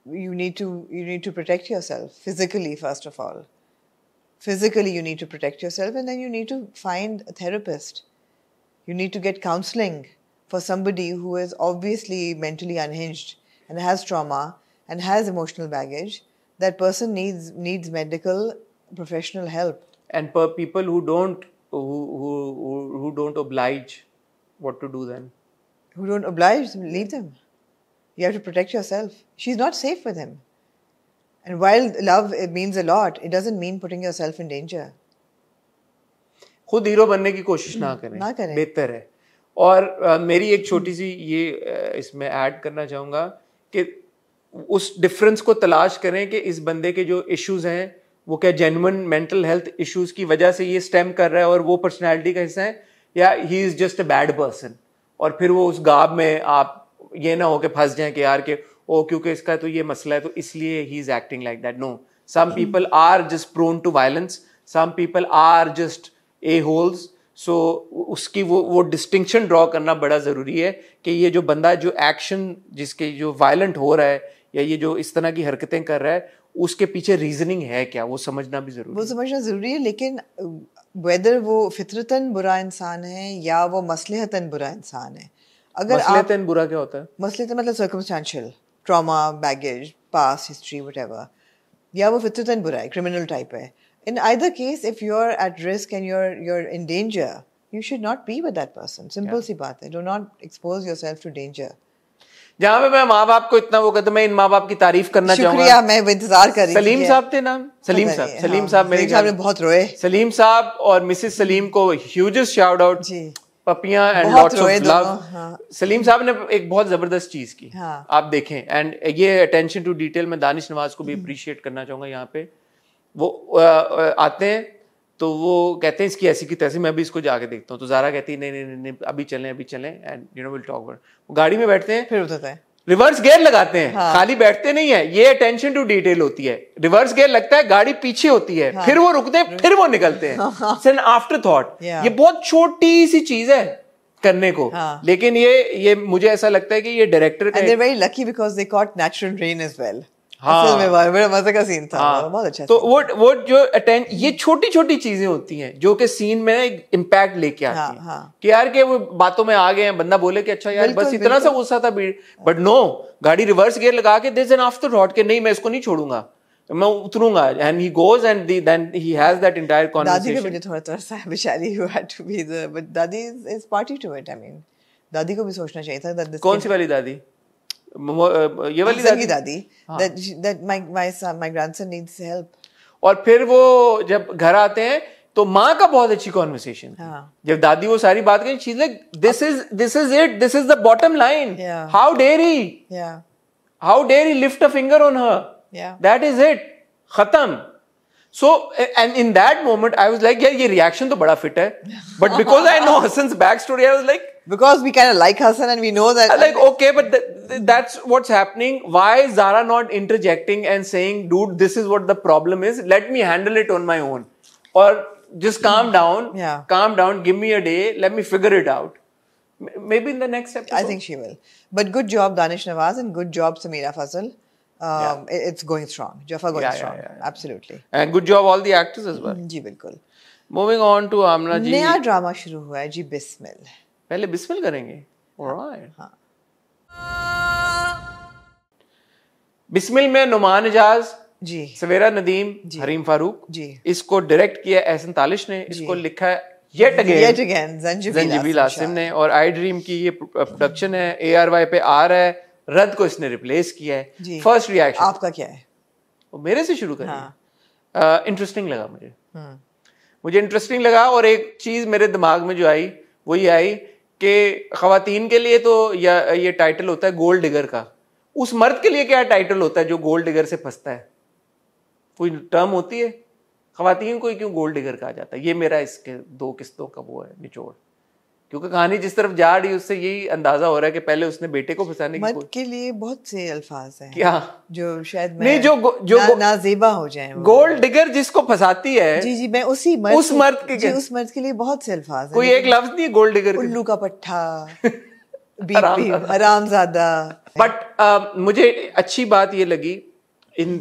you need to you need to protect yourself physically first of all physically you need to protect yourself and then you need to find a therapist you need to get counseling for somebody who is obviously mentally unhinged and has trauma and has emotional baggage that person needs needs medical professional help and per people who don't who who who don't oblige what to do then who don't oblige leave them You have to protect yourself. She's not safe with him. And while love it means a lot, it doesn't mean putting yourself in danger. खुद hero बनने की कोशिश ना hmm. करें ना करें बेहतर है और आ, मेरी एक छोटी सी ये इसमें ऐड करना चाहूँगा कि उस डिफरेंस को तलाश करें कि इस बंदे के जो इश्यूज हैं वो क्या जेनवन मेंटल हेल्थ इश्यूज की वजह से ये स्टेम कर रहा है और वो पर्सनैलिटी का हिस्सा है या he is just a bad person और फिर वो उस गाब में आप ये ना हो कि फंस जाए कि यार के ओ क्योंकि इसका तो ये मसला है तो इसलिए he is acting like that no some people are just prone to violence some people are just A holes so उसकी वो वो डिस्टिंक्शन ड्रॉ करना बड़ा ज़रूरी है कि ये जो बंदा जो एक्शन जिसके जो वायलेंट हो रहा है या ये जो इस तरह की हरकतें कर रहा है उसके पीछे रीजनिंग है क्या वो समझना भी जरूरी वो समझना ज़रूरी है लेकिन वेदर uh, वो फितरतन बुरा इंसान है या वो मसलहतन बुरा इंसान है अगर आप तो बुरा क्या होता है मसले तो मतलब circumstantial trauma baggage past history what या वो फितरतन तो बुरा है क्रिमिनल टाइप है in either case if you are at risk and you are you in danger you should not be with that person simple सी बात है do not expose yourself to danger जहाँ पे मैं माँ बाप को इतना वो कहता मैं इन माँ बाप की तारीफ करना चाहूंगा मैं इंतजार कर रही हाँ, सलीम साहब थे नाम सलीम साहब सलीम साहब मेरे साहब ने बहुत रोए सलीम साहब और मिसेस सलीम को hugest shout out Papiya and lots of love Saleem साहब ने एक बहुत जबरदस्त चीज की हाँ. आप देखें एंड ये अटेंशन टू डिटेल मैं दानिश नवाज को भी अप्रिशिएट हम्म। करना चाहूंगा यहाँ पे वो आ, आ, आते हैं तो वो कहते हैं इसकी ऐसी की तैसी मैं भी इसको जाके देखता हूँ तो जारा कहती है नहीं नहीं नहीं अभी चलें अभी चलें and you know will talk वो गाड़ी में बैठते हैं फिर उतरते हैं रिवर्स गेयर लगाते हैं हाँ। खाली बैठते नहीं है ये अटेंशन टू डिटेल होती है रिवर्स गेयर लगता है गाड़ी पीछे होती है हाँ। फिर वो रुकते हैं फिर वो निकलते हैं एन आफ्टर थॉट ये बहुत छोटी सी चीज है करने को हाँ. लेकिन ये ये मुझे ऐसा लगता है कि ये डायरेक्टर का very lucky because they caught natural rain as well हाँ में बड़ा हाँ। अच्छा तो छोटी छोटी चीजें होती हैं जो कि सीन में इम्पैक्ट लेके हाँ, आती हाँ, हाँ. कि यार के वो बातों में आ गए हैं बंदा बोले कि अच्छा यार बस इतना सा गुस्सा था भीड़ बट नो गाड़ी रिवर्स गियर लगा के दिस एन आफ्टर के नहीं मैं इसको नहीं छोड़ूंगा मैं उतरूंगा and he goes and then he has that entire conversation दादी को मुझे थोड़ा बेचारी had to be the but दादी is party to it I mean दादी को भी सोचना चाहिए था कौन सी वाली दादी ये वाली दादी, दादी that my my my, my son, my grandson और फिर वो जब घर आते हैं तो माँ का बहुत अच्छी कॉन्वर्सेशन हाँ. जब दादी वो सारी बात करें चीज like this is this is it this is the bottom line how dare he how dare he lift a finger on her that is it खत्म so and in that moment I was like यार ये reaction तो बड़ा fit है but because I know Hasan's back story I was like Because we kind of like Hassan and we know that. Uh, like, okay, but th that's what's happening. Why is Zara not interjecting and saying, dude, this is what the problem is. Let me handle it on my own. Or just calm down. Yeah. Calm down. Give me a day. Let me figure it out. Maybe in the next episode. I think she will. But good job, Danish Nawaz, and good job, Samira Fazal. Um, yeah. It's going strong. Jaffa going yeah, strong. Yeah, Absolutely. And good job, all the actors as well. जी mm, बिल्कुल. Moving on to Amna ji. नया drama शुरू हुआ है पहले बिस्मिल करेंगे हाँ, हाँ। बिस्मिल में नुमान एजाज जी सवेरा नदीम जी हरीम फारूक जी इसको डायरेक्ट किया एहसन तालिश ने इसको लिखा है येट अगेन येट अगेन जंजीबी लासिम ने और आई ड्रीम की ये प्रोडक्शन uh, है ए आर वाई पे आ रहा है रद को इसने रिप्लेस किया है फर्स्ट रिएक्शन आपका क्या है वो मेरे से शुरू करिए इंटरेस्टिंग हाँ। uh, लगा मुझे हम्म। मुझे इंटरेस्टिंग लगा और एक चीज मेरे दिमाग में जो आई वो ये आई कि खातन के लिए तो या ये टाइटल होता है गोल्ड डिगर का उस मर्द के लिए क्या टाइटल होता है जो गोल्ड डिगर से फंसता है कोई टर्म होती है खातन को क्यों गोल्ड डिगर कहा जाता है ये मेरा इसके दो किस्तों का वो है निचोड़ क्योंकि कहानी जिस तरफ जा रही है उससे यही अंदाजा हो रहा है कि पहले उसने बेटे को फंसाने की के लिए बहुत से अल्फाज हैं क्या जो शायद मैं नहीं जो जो ना, नाजेबा हो जाए गोल्ड डिगर जिसको फंसाती है जी जी मैं उसी मर्द उस मर्द के, जी, उस मर्द के लिए बहुत से अल्फाज कोई एक लफ्ज नहीं गोल्ड डिगर उल्लू का पट्टा <laughs> आराम ज्यादा बट मुझे अच्छी बात ये लगी इन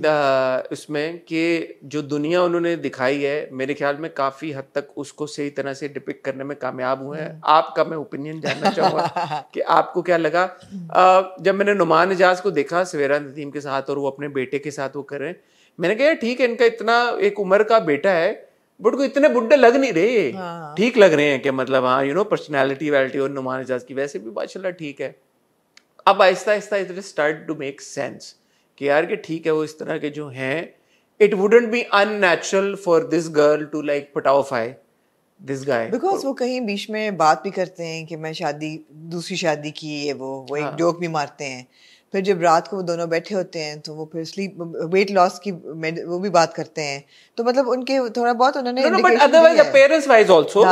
उसमें कि जो दुनिया उन्होंने दिखाई है मेरे ख्याल में काफ़ी हद तक उसको सही तरह से डिपिक्ट करने में कामयाब हुए हैं हम्म। आपका मैं ओपिनियन जानना चाहूंगा <laughs> कि आपको क्या लगा हम्म। जब मैंने नुमान एजाज को देखा सवेरा नदीम के साथ और वो अपने बेटे के साथ वो कर रहे हैं मैंने कहा ठीक है इनका इतना एक उम्र का बेटा है बट को इतने बुढ़े लग नहीं रहे हाँ। ठीक लग रहे हैं कि मतलब हाँ यू नो पर्सनैलिटी वैलिटी और नुमान एजाज की वैसे भी माशाला ठीक है अब आहिस्ता आहिस्ता it start to make sense कि यार के ठीक है वो इस तरह के जो हैं it wouldn't be unnatural for this girl to like पटाओफाई दिस गाय बिकॉज वो कहीं बीच में बात भी करते हैं कि मैं शादी दूसरी शादी की है वो वो हाँ. एक जोक भी मारते हैं फिर जब रात को वो दोनों बैठे होते हैं तो वो फिर स्लीप वेट लॉस की वो भी बात करते हैं तो मतलब उनके थोड़ा बहुत उन्होंने no but otherwise appearance wise also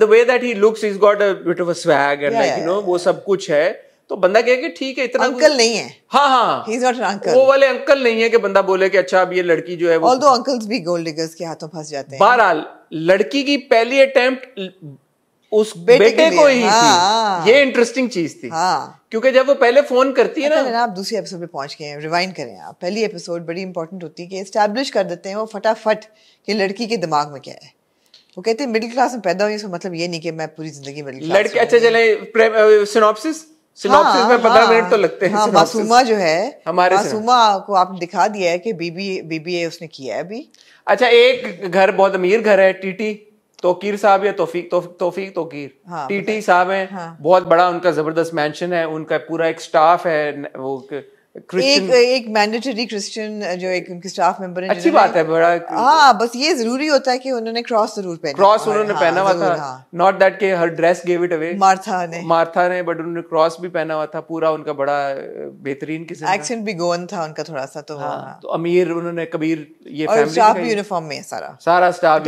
the way that he looks he is got a bit of a swag and like you know वो सब कुछ है तो बंदा कहेगा ठीक है इतना अंकल नहीं है हाँ हाँ He's not an uncle. वो वाले अंकल नहीं है कि बंदा बोले कि अच्छा अब ये लड़की जो है वो Although uncles भी gold diggers के हाथों फंस जाते हैं बहरहाल लड़की की पहली अटेम्प्ट उस बेटे, बेटे को ही हाँ, थी ये इंटरेस्टिंग चीज थी हाँ, क्योंकि जब वो पहले फोन करती है ना आप अच्छा, दूसरे एपिसोड पे पहुंच गए हैं रिवाइंड करें आप पहली एपिसोड बड़ी इंपॉर्टेंट होती है कि एस्टेब्लिश कर देते हैं वो फटाफट कि लड़की के दिमाग में क्या है वो कहते हैं मिडिल क्लास में पैदा हुई मतलब ये नहीं कि मैं पूरी जिंदगी मिडिल लड़के अच्छा चले सिनॉप्सिस सिनॉप्सिस हाँ, में पंद्रह हाँ, मिनट तो लगते हैं हाँ, मासूमा जो है हमारे मासूमा को आपने दिखा दिया है कि बीबी बीबीए उसने किया है अभी अच्छा एक घर बहुत अमीर घर है टीटी तोकीर साहब या तोफीक तोफीक तोकीर हाँ, टीटी साहब है हाँ। बहुत बड़ा उनका जबरदस्त मैंशन है उनका पूरा एक स्टाफ है वो एक एक मैंडेटरी क्रिश्चियन uh, जो एक उनके स्टाफ मेंबर अच्छी बात है बड़ा हाँ बस ये जरूरी होता है कि उन्होंने क्रॉस जरूर पहना क्रॉस हाँ, उन्होंने हाँ, पहना हुआ था नॉट दैट के her dress gave it away Martha ने मार्था ने बट उन्होंने क्रॉस भी पहना हुआ था पूरा उनका बड़ा uh, बेहतरीन भी गोवन था उनका थोड़ा सा तो, हाँ, हाँ। तो अमीर उन्होंने कबीर ये यूनिफॉर्म में सारा सारा स्टाफ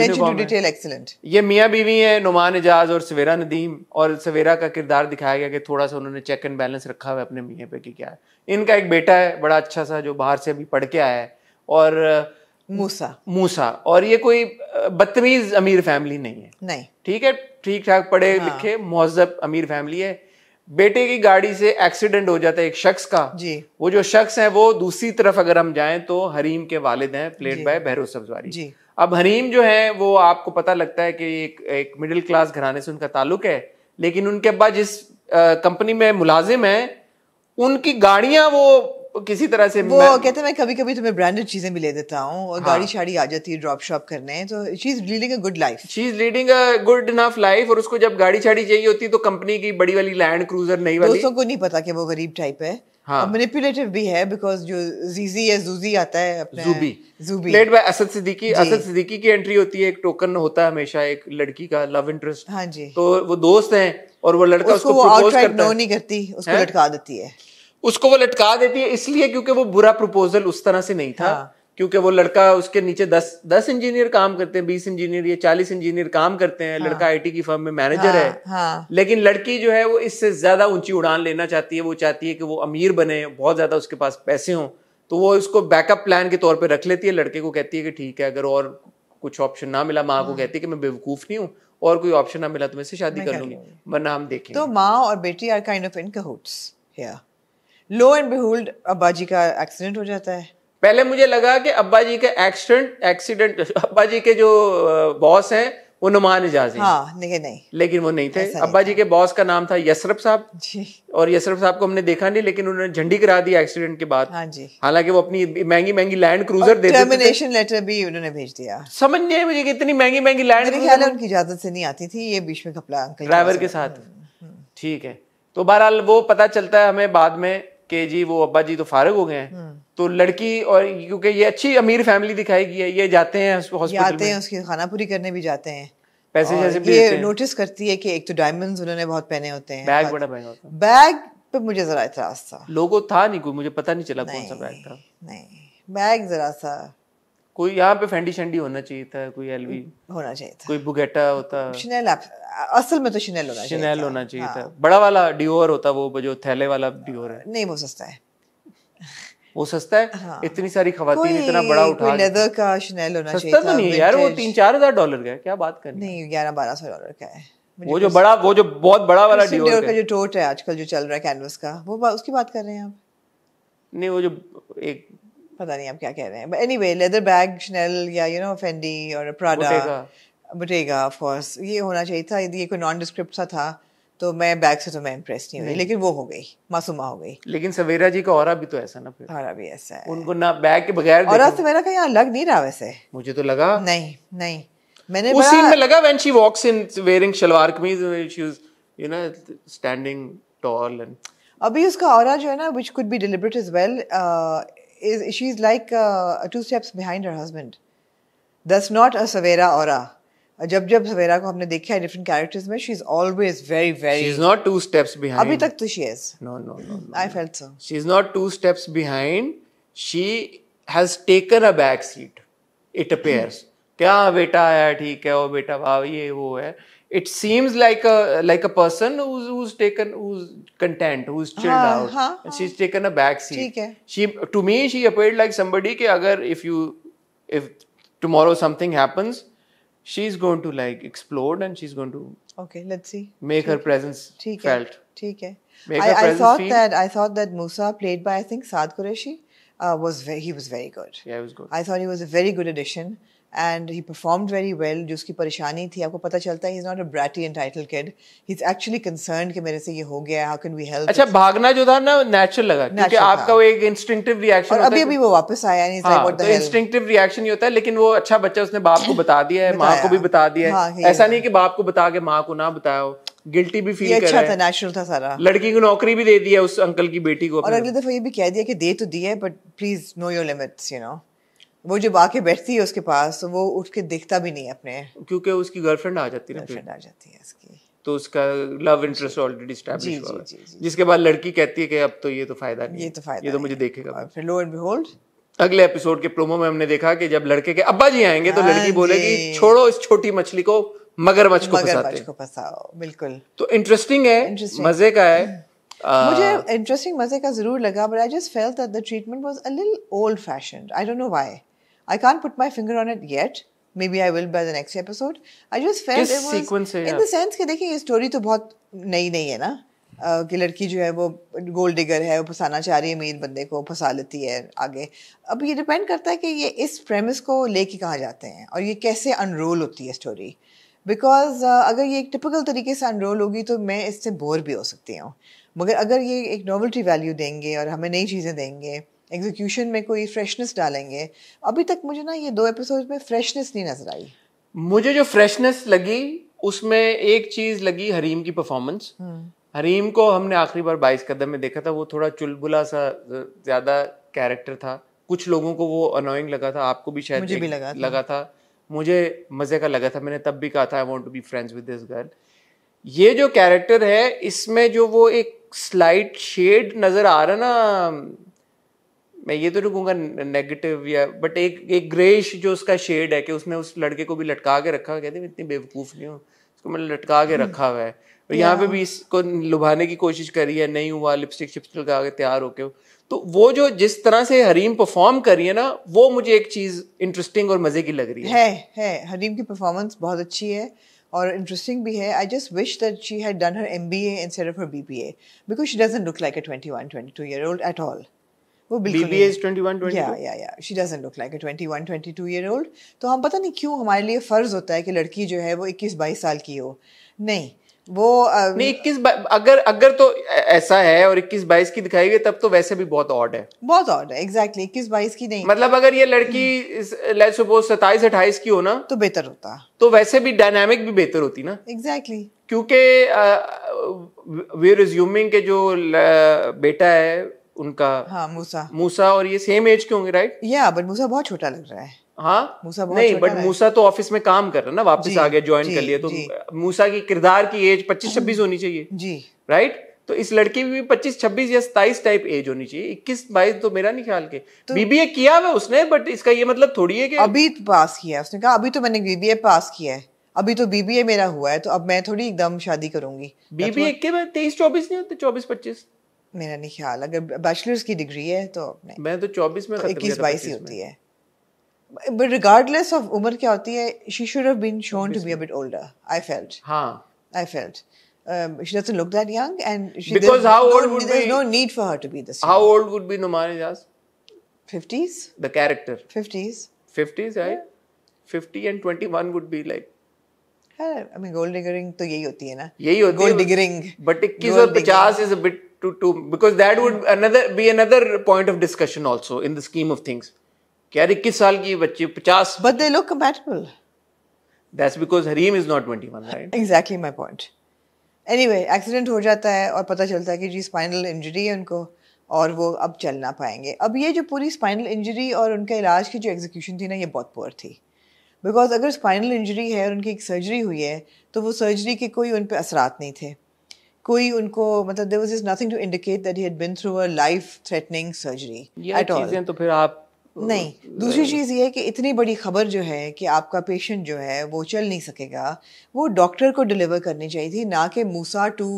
ये मियाँ बीवी है नुमान एजाज और सवेरा नदीम और सवेरा का किरदार दिखाया गया कि थोड़ा सा उन्होंने चेक एंड बैलेंस रखा हुआ अपने मियाँ पे की क्या है इनका एक बेटा है बड़ा अच्छा सा जो बाहर से अभी पढ़ के आया है और मूसा मूसा और ये कोई बदतमीज अमीर फैमिली नहीं है नहीं ठीक है ठीक ठाक पढ़े हाँ। लिखे महजब अमीर फैमिली है बेटे की गाड़ी से एक्सीडेंट हो जाता है एक शख्स का जी वो जो शख्स है वो दूसरी तरफ अगर हम जाएं तो हरीम के वालिद हैं प्लेट बाय बहरो सब्जवारी जी अब हरीम जो है वो आपको पता लगता है कि एक एक मिडिल क्लास घराने से उनका ताल्लुक है लेकिन उनके अब्बा जिस कंपनी में मुलाजिम है उनकी गाड़ियां वो किसी तरह से वो मैं... कहते हैं मैं कभी कभी तुम्हें ब्रांडेड चीजें भी ले देता हूँ और हाँ. गाड़ी शाड़ी आ जाती है ड्रॉप शॉप करने तो she is leading a good life she is leading a good enough life और उसको जब गाड़ी शाड़ी चाहिए होती तो कंपनी की बड़ी वाली लैंड क्रूजर नहीं वाली दोस्तों को नहीं पता कि वो गरीब टाइप है हाँ. मैनिपुलेटिव भी है बिकॉज जो जीजी या जूजी आता है अपने जूबी जूबी लेड बाय असद सिद्दीकी असद सिद्दीकी की एंट्री होती है एक टोकन होता है हमेशा एक लड़की का लव इंटरेस्ट हाँ जी तो वो दोस्त हैं और वो लड़का उसको, उसको वो करता है। नहीं करती उसको लटका देती है उसको वो लटका देती है इसलिए क्योंकि वो बुरा प्रपोजल उस तरह से नहीं था हाँ। क्योंकि वो लड़का उसके नीचे दस दस इंजीनियर काम करते हैं बीस इंजीनियर या चालीस इंजीनियर काम करते हैं हाँ। लड़का आईटी की फर्म में मैनेजर हाँ, है हाँ। लेकिन लड़की जो है वो इससे ज्यादा ऊंची उड़ान लेना चाहती है वो चाहती है कि वो अमीर बने बहुत ज्यादा उसके पास पैसे हों तो वो इसको बैकअप प्लान के तौर पर रख लेती है लड़के को कहती है कि ठीक है अगर और कुछ ऑप्शन ना मिला माँ को हाँ। कहती है कि मैं बेवकूफ नहीं हूँ और कोई ऑप्शन ना मिला तो मैं इससे शादी कर लूंगी वरना हम देखें तो माँ और बेटी are kind of in cahoots lo and behold अब्बा जी का एक्सीडेंट हो जाता है पहले मुझे लगा कि अब्बा जी का एक्सीडेंट एक्सीडेंट अब्बा जी के जो बॉस हैं वो नुमान एजाजी हाँ, नहीं नहीं लेकिन वो नहीं थे अब्बा जी के बॉस का नाम था यसरफ साहब जी और यसरफ साहब को हमने देखा नहीं लेकिन उन्होंने झंडी करा दी एक्सीडेंट के बाद हाँ जी हालांकि वो अपनी महंगी महंगी लैंड क्रूजर दे टर्मिनेशन लेटर भी उन्होंने भेज दिया समझ नहीं मुझे इतनी महंगी महंगी लैंड ख्याल है उनकी इजाजत से नहीं आती थी ये बीच में कपड़ा ड्राइवर के साथ हम्म, हम्म। ठीक है तो बहरहाल वो पता चलता है हमें बाद में कि जी वो अब्बा जी तो फारग हो गए हैं हम्म। तो लड़की और क्योंकि ये अच्छी अमीर फैमिली दिखाई गई है ये जाते हैं जाते हैं उसकी खाना पूरी करने भी जाते हैं पैसे जैसे भी ये नोटिस करती है कि एक तो डायमंड्स उन्होंने बहुत पहने होते हैं बैग बड़ा पहना होता है बैग पे मुझे जरा इतराज था लोगो था नहीं कोई मुझे पता नहीं चला कौन सा बैग था नहीं बैग जरा सा कोई यहाँ पे फेंडी शेंडी होना चाहिए था कोई एलवी होना चाहिए था कोई बुगेटा होता शनेल असल में तो शनेल होना शनेल होना चाहिए था हाँ। बड़ा वाला डिओर होता वो जो थैले वाला डिओर है नहीं वो सस्ता है वो सस्ता है हाँ। इतनी सारी खवातीन इतना बड़ा उठा कोई लेदर का शनेल होना चाहिए सस्ता तो नहीं यार वो 3-4000 डॉलर का है क्या बात कर रहे हैं नहीं 11 1200 डॉलर का है वो जो बड़ा तो वो जो बहुत बड़ा वाला डियोर का जो टोट है आजकल जो चल रहा है कैनवास का वो उसकी बात कर रहे हैं आप नहीं वो जो एक पता नहीं आप क्या कह रहे हैं एनीवे लेदर बैग शनेल या यू नो फेंडी और प्राडा बटेगा ऑफकोर्स ये होना चाहिए था यदि ये कोई नॉन डिस्क्रिप्ट सा था तो मैं बैग से तो मैं इम्प्रेस नहीं हुई लेकिन वो हो गई मासूमा हो गई लेकिन सवेरा जी का और भी तो ऐसा ना फिर और भी ऐसा है उनको ना बैग के बगैर और सवेरा का यहाँ लग नहीं रहा वैसे मुझे तो लगा नहीं नहीं मैंने उस सीन में लगा when she walks in wearing salwar kameez she was you know standing tall and अभी उसका और जो है ना which could be deliberate as well is she is like two steps behind her husband that's not a Savera aura जब जब सवेरा को हमने देखा है डिफरेंट कैरेक्टर्स में she is always very very she is not two steps behind अभी तक तो she is no no no I felt so she is not two steps behind she has taken a back seat it appears क्या बेटा आया ठीक है ओ बेटा वाह ये वो है it seems like a like a person who's who's taken who's content who's chilled out she is taken a back seat ठीक है she to me she appeared like somebody के अगर if you if tomorrow something happens she's going to like explode and she's going to okay let's see make her presence Theek felt I, thought feel. that I thought that Musa played by I think Saad Qureshi uh, was very, he was very good yeah he was good I thought he was a very good addition and he perform very well जो उसकी परेशानी थी आपको पता चलता है is not a bratty entitled kid he is actually concern कि मेरे से ये हो गया हाउ कैन वी हेल्प अच्छा भागना जो था ना नेचुरल लगा क्योंकि आपका वो एक इंस्टिंक्टिव रिएक्शन अभी अभी वो वापस आया and is like what the hell instinctive reaction ही होता है लेकिन वो अच्छा बच्चा उसने बाप को बता दिया है मां को भी बता दिया है हाँ, ऐसा नहीं कि बाप को बता के मां को ना बताया गिल्टी भी फील अच्छा था नेचुरल था सारा लड़की को नौकरी भी दे दी है उस अंकल की बेटी को और अगली दफा ये भी कह दिया कि दे तो दी है but please know your limits you know वो जब आके बैठती है उसके पास तो वो उठ के देखता भी नहीं अपने क्योंकि उसकी गर्लफ्रेंड आ जाती है गर्लफ्रेंड आ जाती है इसकी तो उसका लव इंटरेस्ट ऑलरेडी स्टैब्लिश हुआ जी, जिसके बाद लड़की कहती है कि अब तो ये तो फायदा नहीं ये तो फायदा ये तो मुझे देखेगा फिर लो एंड बिहोल्ड अगले एपिसोड के प्रोमो में हमने देखा कि जब लड़के के अब्बा जी आएंगे तो हाँ लड़की बोलेगी छोड़ो इस छोटी मछली को मगरमच्छ को मगरमच्छ को फंसाओ बिल्कुल तो इंटरेस्टिंग है मजे का है Uh, <clears throat> मुझे इंटरेस्टिंग मजे का जरूर लगा but I just felt that the treatment was a little old fashioned I don't know why I can't put my finger on it yet. Maybe I the next episode. I episode felt Kis it was sequence in the sense कि देखिए ये story तो बहुत नई नई है ना uh, कि लड़की जो है वो गोल्ड डिगर है वो फंसाना चाह रही है अमीर बंदे को फंसा लेती है आगे अब ये डिपेंड करता है कि ये इस प्रेमिस को लेके कहाँ जाते हैं और ये कैसे अनरोल होती है स्टोरी बिकॉज uh, अगर ये एक टिपिकल तरीके से अनरोल होगी तो मैं इससे बोर भी हो सकती हूँ मगर अगर ये एक नॉवल्टी वैल्यू देंगे और हमें नई चीज़ें देंगे एग्जीक्यूशन में कोई फ्रेशनेस डालेंगे अभी तक मुझे ना ये दो एपिसोड में फ्रेशनेस नहीं नजर आई मुझे जो फ्रेशनेस लगी उसमें एक चीज लगी हरीम की परफॉर्मेंस हम्म। हरीम को हमने आखिरी बार बाईस कदम में देखा था वो थोड़ा चुलबुला सा ज्यादा कैरेक्टर था कुछ लोगों को वो अनोइंग लगा था आपको भी शायद मुझे भी लगा था। लगा था मुझे मजे का लगा था मैंने तब भी कहा था I want to be friends with this girl ये जो कैरेक्टर है इसमें जो वो एक स्लाइट शेड नजर आ रहा ना मैं ये तो नहीं कहूँगा नेगेटिव या बट एक एक ग्रेश जो उसका शेड है कि उसने उस लड़के को भी लटका के रखा कहते हैं इतनी बेवकूफ़ नहीं हो उसको मैंने मतलब लटका के रखा हुआ है और hmm. यहाँ पे भी इसको लुभाने की कोशिश करी है नहीं हुआ लिपस्टिक शिपस्टिक लगा के तैयार होके हो तो वो जो जिस तरह से हरीम परफॉर्म कर रही है ना वो मुझे एक चीज़ इंटरेस्टिंग और मज़े की लग रही है है, है हरीम की परफॉर्मेंस बहुत अच्छी है और इंटरेस्टिंग भी है I just wish that she had done her MBA instead of her BBA because she doesn't look like a 21 22 year old at all वो बिल्कुल ओल्ड तो हम पता नहीं क्यों हमारे लिए फर्ज होता है कि लड़की जो है वो इक्कीस बाईस साल की हो नहीं वो नहीं इक्कीस अगर अगर तो ऐसा है और इक्कीस बाईस की दिखाई गई तब तो वैसे भी बहुत ऑड है बहुत ऑड है एग्जैक्टली इक्कीस बाईस की नहीं मतलब अगर ये लड़की लेट्स सपोज सताइस अट्ठाईस की हो ना तो बेहतर होता तो वैसे भी डायनामिक भी बेहतर होती ना एग्जैक्टली exactly. क्योंकि वी रिज्यूमिंग के जो बेटा है उनका हाँ मूसा मूसा और ये सेम एज के होंगे राइट या बट मूसा बहुत छोटा लग रहा है हाँ मूसा बहुत नहीं बट मूसा तो ऑफिस में काम कर रहा है ना वापस आ गया ज्वाइन कर लिया तो मूसा की किरदार की एज पच्चीस <clears throat> छब्बीस होनी चाहिए जी राइट तो इस लड़की भी पच्चीस छब्बीस या सताइस टाइप एज होनी चाहिए इक्कीस बाईस तो मेरा नहीं ख्याल के तो बीबीए किया हुआ उसने बट इसका ये मतलब थोड़ी है कि अभी पास किया उसने कहा अभी तो मैंने बीबीए पास किया है अभी तो बीबीए मेरा हुआ है तो अब मैं थोड़ी एकदम शादी करूंगी बीबीए के बाद तेईस चौबीस नहीं होते चौबीस पच्चीस मेरा नहीं ख्याल अगर बैचलर्स की डिग्री है तो मैं तो चौबीस में इक्कीस बाईस ही होती है बट रिगार्डलेस ऑफ उम्र क्या होती है she should have been shown to be a bit older I felt हां I felt Um, she doesn't look that young, and she, because how no, would there's be? no need for her to be this. Young. How old would be Numan Ijaz? Fifties. The character. Fifties. Fifties, right? Yeah. Fifty and twenty-one would be like I mean, gold diggering तो यही होती है ना यही होती gold डिगरिंग but इक्कीस और पचास is a bit to to because that would another be another point of discussion also in the scheme of things कि इक्कीस साल की बच्ची पचास but they look compatible that's because Harim is not 21 right exactly my point anyway accident वे accident हो जाता है और पता चलता है कि जी स्पाइनल इंजरी है उनको और वो अब चल ना पाएंगे अब ये जो पूरी स्पाइनल इंजरी और उनके इलाज की जो एग्जीक्यूशन थी ना ये बहुत पुअर थी बिकॉज अगर स्पाइनल इंजरी है और उनकी एक सर्जरी हुई है तो वो सर्जरी के कोई उन पर असरात नहीं थे कोई उनको मतलब there was is nothing to indicate that he had been through a life threatening surgery at all तो फिर आप नहीं दूसरी चीज़ ये है कि इतनी बड़ी खबर जो है कि आपका पेशेंट जो है वो चल नहीं सकेगा वो डॉक्टर को डिलीवर करनी चाहिए थी ना कि Musa to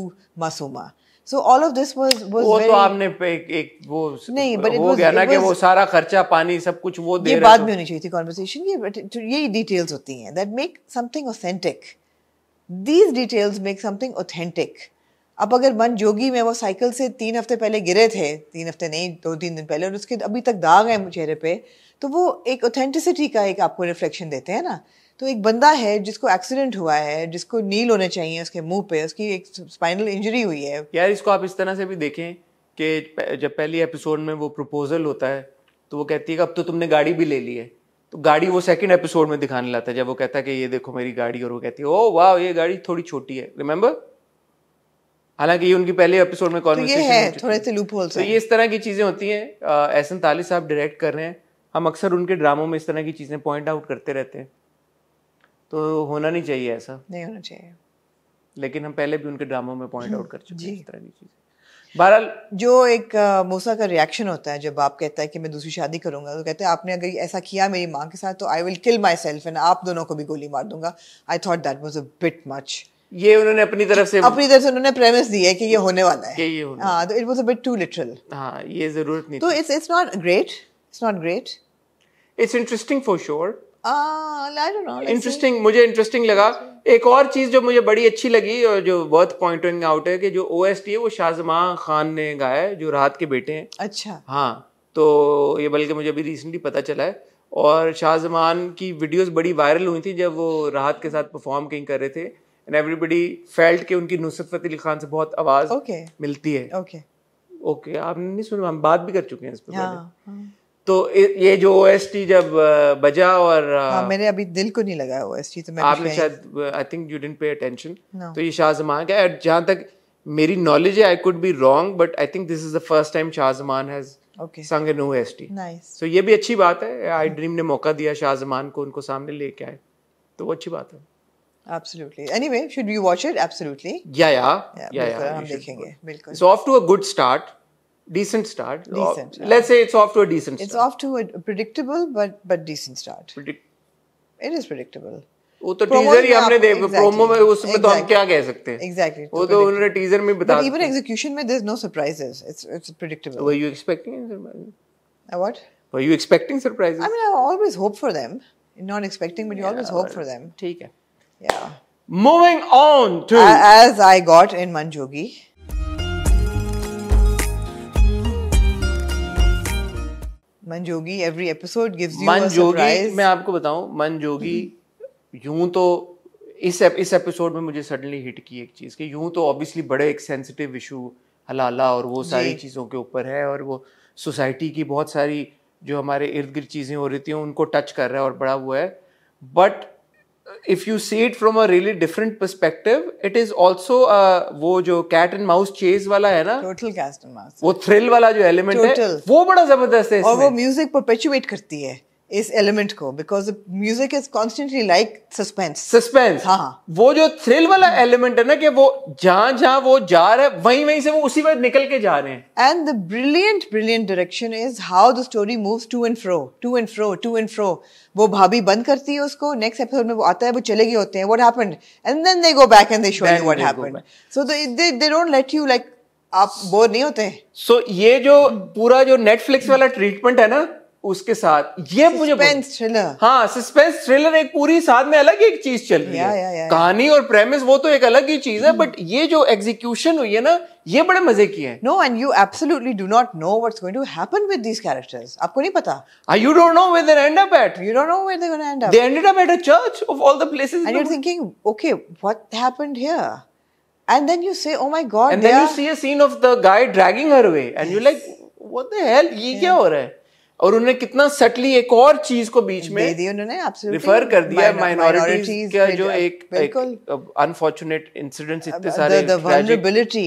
Masuma So all of this was was वो तो very... तो आपने एक, एक वो नहीं बट हो गया ना कि वो सारा खर्चा पानी सब कुछ वो दे ये बाद में होनी चाहिए थी कॉन्वर्सेशन ये यही डिटेल्स होती हैं that make something authentic these details make something authentic अब अगर मन जोगी में वो साइकिल से तीन हफ्ते पहले गिरे थे तीन हफ्ते नहीं दो तीन दिन पहले और उसके अभी तक दाग हैं चेहरे पे तो वो एक ऑथेंटिसिटी का एक आपको रिफ्लेक्शन देते हैं ना तो एक बंदा है जिसको एक्सीडेंट हुआ है जिसको नील होने चाहिए उसके मुंह पे उसकी एक स्पाइनल इंजरी हुई है यार इसको आप इस तरह से भी देखें कि जब पहली एपिसोड में वो प्रपोजल होता है तो वो कहती है कि अब तो तुमने गाड़ी भी ले ली है तो गाड़ी वो सेकंड एपिसोड में दिखाने लाता है जब वो कहता है कि ये देखो मेरी गाड़ी और वो कहती है ओ वाह ये गाड़ी थोड़ी छोटी है रिमेंबर हालांकि ये उनकी पहले एपिसोड में कॉन्वर्सेशन तो है थोड़े से लूप होल्स तो ये इस तरह की चीजें होती हैं एहसन ताली साहब डायरेक्ट कर रहे हैं हम अक्सर उनके ड्रामों में इस तरह की चीजें पॉइंट आउट करते रहते हैं तो होना नहीं चाहिए ऐसा नहीं होना चाहिए लेकिन हम पहले भी उनके ड्रामों में पॉइंट आउट कर चुके हैं इस तरह की चीजें बहरहाल जो एक मूसा का रिएक्शन होता है जब बाप कहता है कि मैं दूसरी शादी करूंगा तो कहते हैं आपने अगर ऐसा किया मेरी माँ के साथ तो I will kill myself and आप दोनों को भी गोली मार दूंगा I thought that was a bit much ये उन्होंने अपनी तरफ से अपनी तरफ से उन्होंने प्रेमिस दी है कि ये होने वाला है कि ये होने हाँ तो it was a bit too literal हाँ ये जरूरत नहीं तो it's it's not great it's not great it's interesting for sure interesting मुझे इंटरेस्टिंग लगा एक और चीज जो मुझे बड़ी अच्छी लगी और जो बहुत पॉइंटिंग आउट है कि जो ओएसटी है वो शाहजमा खान ने गाया है जो राहत के बेटे हैं अच्छा हाँ तो ये बल्कि मुझे अभी रिसेंटली पता चला है और शाहजमान की वीडियोस बड़ी वायरल हुई थी जब वो राहत के साथ परफॉर्म कहीं कर रहे थे एंड एवरीबडी फेल्ट के उनकी नुसरत फतेह अली खान से बहुत आवाज okay. मिलती है ओके okay. ओके okay, आपने नहीं सुना हम बात भी कर चुके हैं इस पर हाँ, हाँ. तो ये जो ओएसटी जब बजा और हाँ, मैंने अभी दिल को नहीं लगाया ओएसटी तो मैं आपने शायद I think you didn't pay attention तो ये शाहजमान का जहां तक मेरी नॉलेज है I could be wrong but I think this is the first time Shahzaman has sung an OST nice so ये भी अच्छी बात है आई ड्रीम ने मौका दिया शाहजमान को उनको सामने लेके आए तो वो अच्छी बात है absolutely anyway should we watch it absolutely yeah yeah yeah yeah, yeah, so off to a good start decent start uh, decent let's say it's off to a decent it's off to a predictable but but decent start Predict it is predictable वो तो teaser ही हमने देख promo में Exactly. तो हम क्या कह सकते हैं Exactly. वो तो उन्होंने टीजर में बता इवन एग्जीक्यूशन में there is no surprises it's it's predictable were you expecting what were you expecting surprises I mean I always hope for them not expecting but you always hope for them ठीक है Yeah. Moving on to. As I got in Manjogi. Every episode gives you मैं आपको बताऊं मनजोगी mm-hmm. यूं तो इस app, इस episode में मुझे सडनली हिट की एक चीज़ कि यूं तो ऑब्वियसली बड़े एक सेंसिटिव इशू हलाला और वो सारी चीज़ों के ऊपर है और वो सोसाइटी की बहुत सारी जो हमारे इर्द गिर्द चीज़ें हो रही थी उनको टच कर रहा है और बड़ा हुआ है but if you see it from a really different perspective it is also वो जो कैट एंड माउस चेज वाला है ना टोटल कैट एंड माउस वो थ्रिल वाला जो एलिमेंट है वो बड़ा जबरदस्त है और वो म्यूजिक परपेचुएट करती है इस एलिमेंट को because music is constantly like suspense suspense हाँ वो जो थ्रिल वाला एलिमेंट है ना कि वो जहां जहां वो जा रहा है वहीं वहीं से वो उसी वक्त निकल के जा रहे हैं and the brilliant brilliant direction is how the story moves to and fro to and fro to and fro वो भाभी बंद करती है उसको नेक्स्ट एपिसोड में वो आता है वो चले गए होते हैं what happened and then they go back and they show you what happened so they they don't let you like आप बोर नहीं होते सो so, ये जो पूरा जो नेटफ्लिक्स वाला ट्रीटमेंट है ना उसके साथ ये मुझे थ्रिलर हाँ सस्पेंस थ्रिलर एक पूरी साथ में अलग एक चीज चल रही है कहानी और प्रेमिस वो तो एक अलग ही चीज है बट ये जो एग्जीक्यूशन हुई है ना ये बड़े मजे की है no and you absolutely do not know what's going to happen with these characters आपको नहीं पता I you don't know where they end up at you don't know where they gonna end up they ended up at a church of all the places and you are thinking okay what happened here and then you say "Oh my god and then you see a scene of the guy dragging her away and you like what the hell ये क्या हो रहा है?" और उन्होंने कितना subtly एक और चीज को बीच में उन्होंने रिफर कर दिया माइनॉरिटीज का जो एक अनफॉर्चुनेट इंसिडेंट इतने सारे vulnerability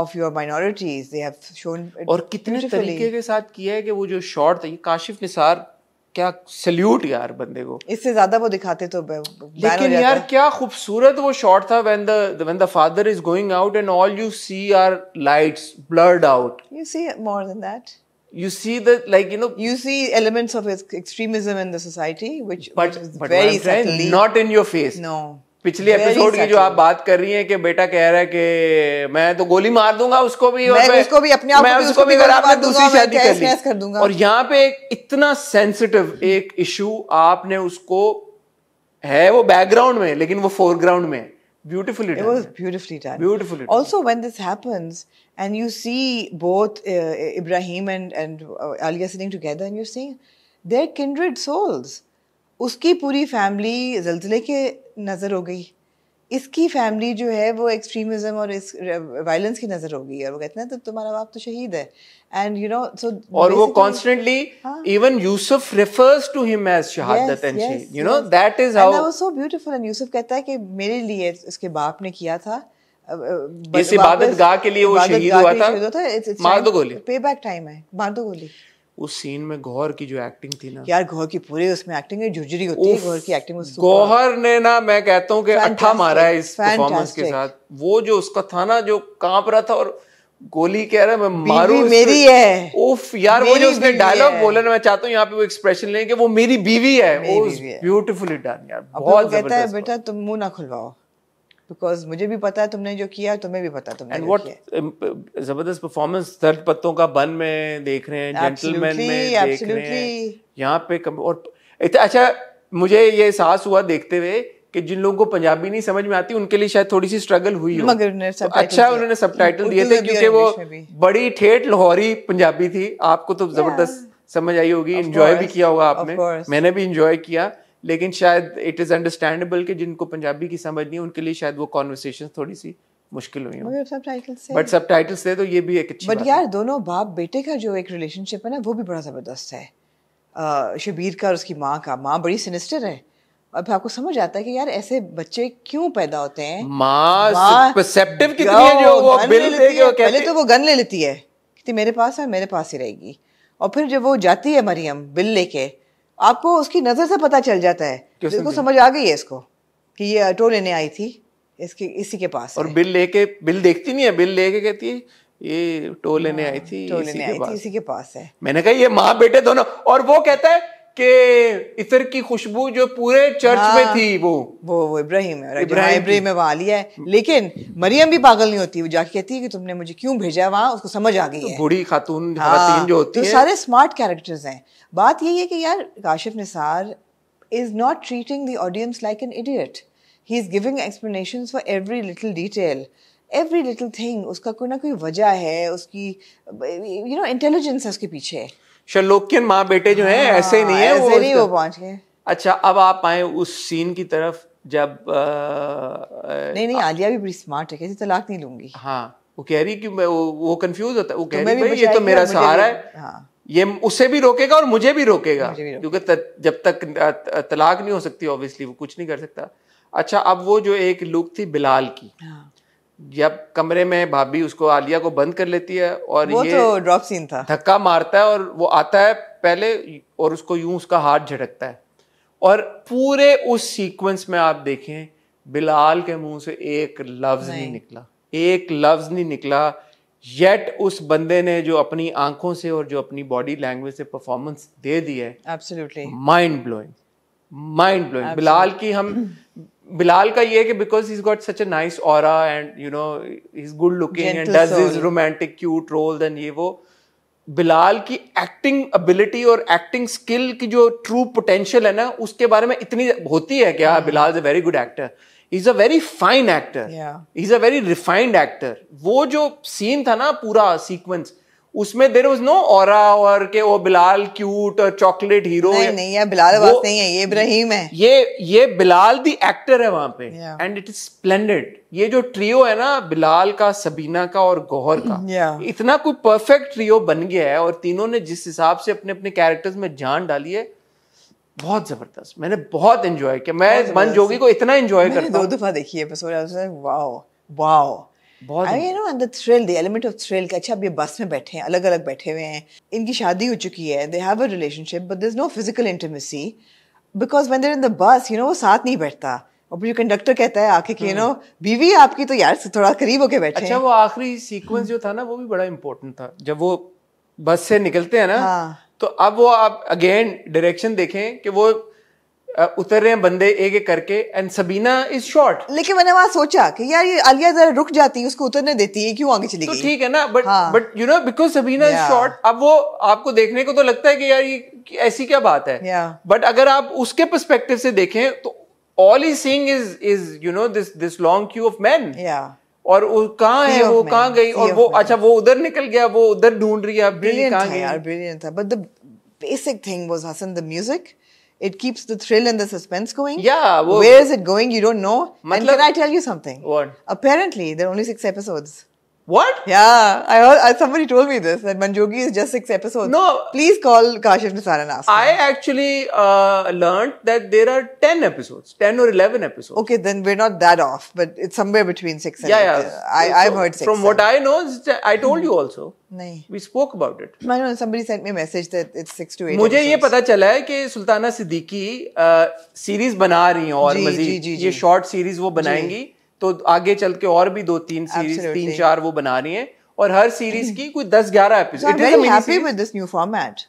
of your minorities they have shown और कितने तरीके के साथ किया है कि वो जो शॉर्ट था ये काशिफ निसार क्या सल्यूट यार बंदे को इससे ज्यादा वो दिखाते तो लेकिन यार क्या खूबसूरत वो शॉट था when the when the father is going out and all you see are lights blurred out you see more than that you see the like you know you see elements of extremism in the society which but, which but very subtly not in your face no पिछले episode की जो आप बात कर रही हैं कि बेटा कह रहा है कि मैं तो गोली मार दूंगा उसको भी और मैं उसको भी अपने आप मैं उसको, भी करा आपने दूसरी शादी कर ली कर दूंगा और यहाँ पे एक इतना सेंसिटिव एक इशू आपने उसको है वो बैकग्राउंड में लेकिन वो फोरग्राउंड में beautifully beautifully beautifully also when this happens and you see both uh, Ibrahim and and uh, Alia sitting together, and you're saying, they're kindred souls. उसकी पूरी फैमिली जलजिले के नज़र हो गई इसकी फैमिली जो है वो एक्सट्रीमिज्म और इस वायलेंस की नज़र हो गई और वो कहते हैं तो तुम्हारा बाप तो शहीद है एंड यू नो सो और वो constantly even Yusuf refers to him as शहादत and you know that is how so beautiful and Yusuf कहता है कि मेरे लिए उसके बाप ने किया था इस इबादत गाह के लिए वो शहीद हुआ था, मार दो गोली पे बैक टाइम है मार दो गोली उस सीन में गौहर की जो एक्टिंग थी ना यार गौहर की उसमें एक्टिंग है होती है गौहर की एक्टिंग गौहर ने ना मैं कहता हूँ कि अट्ठा मारा है इस परफॉर्मेंस के साथ वो जो उसका था ना जो कांप रहा था और गोली कह रहा है मैं मारू मेरी है उफ यार वो जो उसने डायलॉग बोला ना मैं चाहता हूँ यहाँ पे वो एक्सप्रेशन लेने वो मेरी बीवी है ब्यूटीफुली डन यार तो बहुत कहता है बेटा तुम मुंह ना खुलवाओ बिकॉज मुझे भी पता है तुमने जो किया है तुम्हें भी पता है तुमने what, किया um, जबरदस्त परफॉर्मेंस थर्ड पत्तों का बन में देख रहे हैं जेंटलमैन में देख रहे हैं यहाँ पे कम और अच्छा मुझे ये एहसास हुआ देखते हुए कि जिन लोगों को पंजाबी नहीं समझ में आती उनके लिए शायद थोड़ी सी स्ट्रगल हुई मगर हो तो अच्छा उन्होंने सब टाइटल दिए थे क्योंकि वो बड़ी ठेठ लाहौरी पंजाबी थी आपको तो जबरदस्त समझ आई होगी इंजॉय भी किया होगा आपने मैंने भी इंजॉय किया लेकिन शायद इट इज़ अंडरस्टैंडेबल कि जिनको पंजाबी की समझ नहीं उनके लिए शायद वो कॉन्वर्सेशन थोड़ी सी मुश्किल हुई बट सब टाइटल से तो ये भी एक अच्छी बट यार है। दोनों बाप बेटे का जो एक रिलेशनशिप है ना वो भी बड़ा ज़बरदस्त है शबीर का और उसकी माँ का माँ बड़ी सिनिस्टर है अब आपको समझ आता है कि यार ऐसे बच्चे क्यों पैदा होते हैं परसेप्टिव कितनी है जो वो बिल ले लेती है पहले तो वो गन ले लेती है कि मेरे पास है मेरे पास ही रहेगी और फिर जब वो जाती है मरियम बिल लेके आपको उसकी नज़र से पता चल जाता है इसको समझ आ गई है इसको कि ये ऑटो लेने आई थी इसके इसी के पास और बिल लेके बिल देखती नहीं है बिल लेके कहती है ये टो लेने आई थी हाँ, टो लेने आई थी इसी के पास है मैंने कहा ये माँ बेटे दोनों और वो कहता है कि इतर की खुशबू जो पूरे चर्च हाँ, में थी वो वो वो इब्राहिम है इब्राहिम इब्राहिम में वहाँ लिया है लेकिन मरियम भी पागल नहीं होती वो जाके कहती है कि तुमने मुझे क्यों भेजा है वहाँ उसको समझ आ गई तो है बूढ़ी खातून हाँ, जो होती तो है सारे स्मार्ट कैरेक्टर्स हैं बात यही है कि यार Kashif Nisar is not treating the audience like an idiot he is giving explanation for every little detail every little thing उसका कोई ना कोई वजह है उसकी यू नो इंटेलिजेंस है उसके पीछे शलोकियन माँ बेटे जो हैं हाँ, ऐसे नहीं है ऐसे नहीं वो पहुंच गए अच्छा अब आप आए उस सीन की तरफ जब आ, आ, नहीं नहीं आलिया भी बड़ी स्मार्ट है कैसी तलाक नहीं लूंगी हाँ वो कह रही कि मैं वो वो कंफ्यूज होता है वो कह तो रही है ये तो मेरा सहारा है हाँ ये उसे भी रोकेगा और मुझे भी रोकेगा क्योंकि जब तक तलाक नहीं हो सकती ऑब्वियसली वो कुछ नहीं कर सकता अच्छा अब वो जो एक लुक थी बिलाल की हाँ। जब कमरे में भाभी उसको आलिया को बंद कर लेती है और वो ये तो ड्रॉप सीन था धक्का मारता है और वो आता है पहले और उसको यूं उसका हाथ झटकता है और पूरे उस सीक्वेंस में आप देखें बिलाल के मुंह से एक लफ्ज नहीं, नहीं निकला एक लफ्ज नहीं निकला येट उस बंदे ने जो अपनी आंखों से और जो अपनी बॉडी लैंग्वेज से परफॉर्मेंस दे दी है absolutely mind blowing mind blowing Bilal की हम बिलाल का ये है कि because he got such a nice aura and you know is good looking and does is romantic cute role and ये वो बिलाल की एक्टिंग एबिलिटी और एक्टिंग स्किल की जो ट्रू पोटेंशियल है ना उसके बारे में इतनी होती है क्या hmm. Bilal is a very good actor is a very fine actor is a very refined actor वो जो सीन था ना पूरा सीक्वेंस उसमें देर वॉज नो और के वो बिलाल क्यूट और चॉकलेट हीरो नहीं, नहीं है, बिलाल वो, नहीं है ये इब्राहिम है ये ये बिलाल दी एक्टर है वहां पे एंड इट इज स्प्लेंडेड ये जो ट्रियो है ना बिलाल का सबीना का और गौहर का yeah. इतना कोई परफेक्ट ट्रियो बन गया है और तीनों ने जिस हिसाब से अपने अपने कैरेक्टर्स में जान डाली है बहुत जबरदस्त मैंने बहुत एंजॉय किया मैं मन जोगी को इतना एंजॉय करता दो दफा देखी है वाओ वाओ बहुत I know and the thrill the element of thrill अच्छा अब ये बस में बैठे हैं अलग अलग बैठे हुए हैं इनकी शादी हो चुकी है they have a relationship but there is no physical intimacy because when they're in the bus you know वो साथ नहीं बैठता और फिर कंडक्टर कहता है आके कि यू नो हम्म। बीवी आपकी तो यार से थोड़ा करीब होके बैठे अच्छा वो आखिरी सीक्वेंस जो था ना वो भी बड़ा इंपॉर्टेंट था जब वो बस से निकलते हैं ना हाँ. तो अब वो आप अगेन डायरेक्शन देखें कि वो उतर रहे हैं बंदे एक एक करके एंड सबीना इज शॉर्ट लेकिन मैंने वहां सोचा कि यार ये आलिया जरा रुक जाती है उसको उतरने देती है क्यों आगे चली तो ठीक है ना but but you know because Sabina is short अब वो आपको देखने को तो लगता है कि यार ये ऐसी क्या बात है बट yeah. अगर आप उसके परस्पेक्टिव से देखें तो all is seeing is is you know this this long queue of man और वो कहाँ है वो कहाँ गई और वो अच्छा वो उधर निकल गया वो उधर ढूंढ रही है ब्रिलियंट था यार ब्रिलियंट था but the basic thing was Hasan the music It keeps the thrill and the suspense going. Yeah. Wo, Where is it going? You don't know. Matlab, and can I tell you something? What? Apparently, there are only six episodes. What? Yeah, I heard I, somebody told me this that Manjogi is just six episodes. No, please call Kashif Nisar and ask. I her. actually uh, learned that there are ten episodes, ten or eleven episodes. Okay, then we're not that off, but it's somewhere between six and yeah, eight. yeah. I, so, I've heard six. From seven. what I know, I told you also. नहीं we spoke about it I know somebody sent me message that it's 6 to 8 मुझे episodes. ये पता चला है कि Sultana Siddiqui series बना रही हैं और जी, मजीद जी, जी, ये शॉर्ट सीरीज वो बनाएंगी तो आगे चल के और भी दो तीन सीरीज तीन चार वो बना रही है और हर सीरीज की कोई दस ग्यारह episode with this new format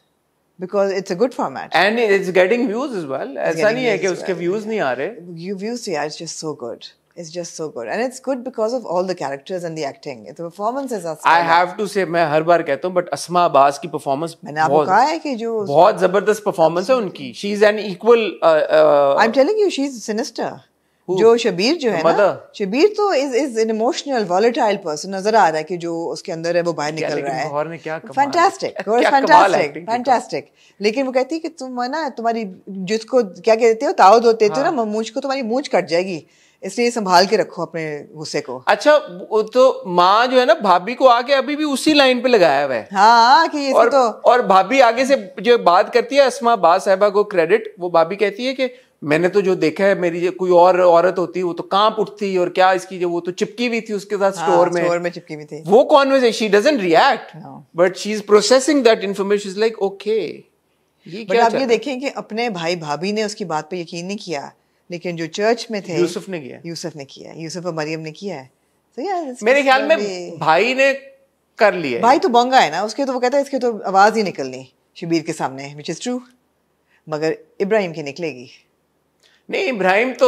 because it's a good format and it's getting views as well ऐसा नहीं है कि उसके views नहीं आ रहे you views yeah it's just so good It's just so good and it's good because of all the characters and the acting. The performances are. I have to say मैं हर बार कहता हूँ but Asma Abbas की performance मैंने आपको कहा है कि जो बहुत जबरदस्त performance है उनकी. is an equal. Uh, uh, I'm telling you she's sinister. जो शबीर जो है ना शबीर तो is is an emotional volatile person नजर आ रहा है कि जो उसके अंदर है वो बाहर निकल रहा है फैंटास्टिक फैंटास्टिक फैंटास्टिक लेकिन वो कहती है कि तुम ना तुम्हारी जिसको क्या कहते हो ताव होते हो ना हाँ। मूछ को तुम्हारी मूछ कट जाएगी इसलिए संभाल के रखो अपने गुस्से को अच्छा वो तो माँ जो है ना भाभी को आके अभी भी उसी लाइन पे लगाया हुआ है हाँ कि ये और, तो और भाभी आगे से जो बात करती है असमा बा साहबा को क्रेडिट वो भाभी कहती है कि मैंने तो जो देखा है मेरी कोई और औरत होती वो तो कांप उठती और क्या इसकी जो वो तो चिपकी हुई थी उसके साथ हाँ, स्टोर में स्टोर में चिपकी हुई थी वो conversation she doesn't react but she is processing that information is like okay but आप ये देखें कि अपने भाई भाभी ने उसकी बात पे यकीन नहीं किया लेकिन जो चर्च में थे यूसुफ ने किया यूसुफ ने किया यूसुफ और मरियम ने किया है so, yeah, मेरे ख्याल में भाई ने कर लिया भाई तो बंगा है ना उसके तो वो कहता है इसके तो आवाज़ ही निकलनी शबीर के सामने विच इज़ ट्रू मगर इब्राहिम की निकलेगी नहीं इब्राहिम तो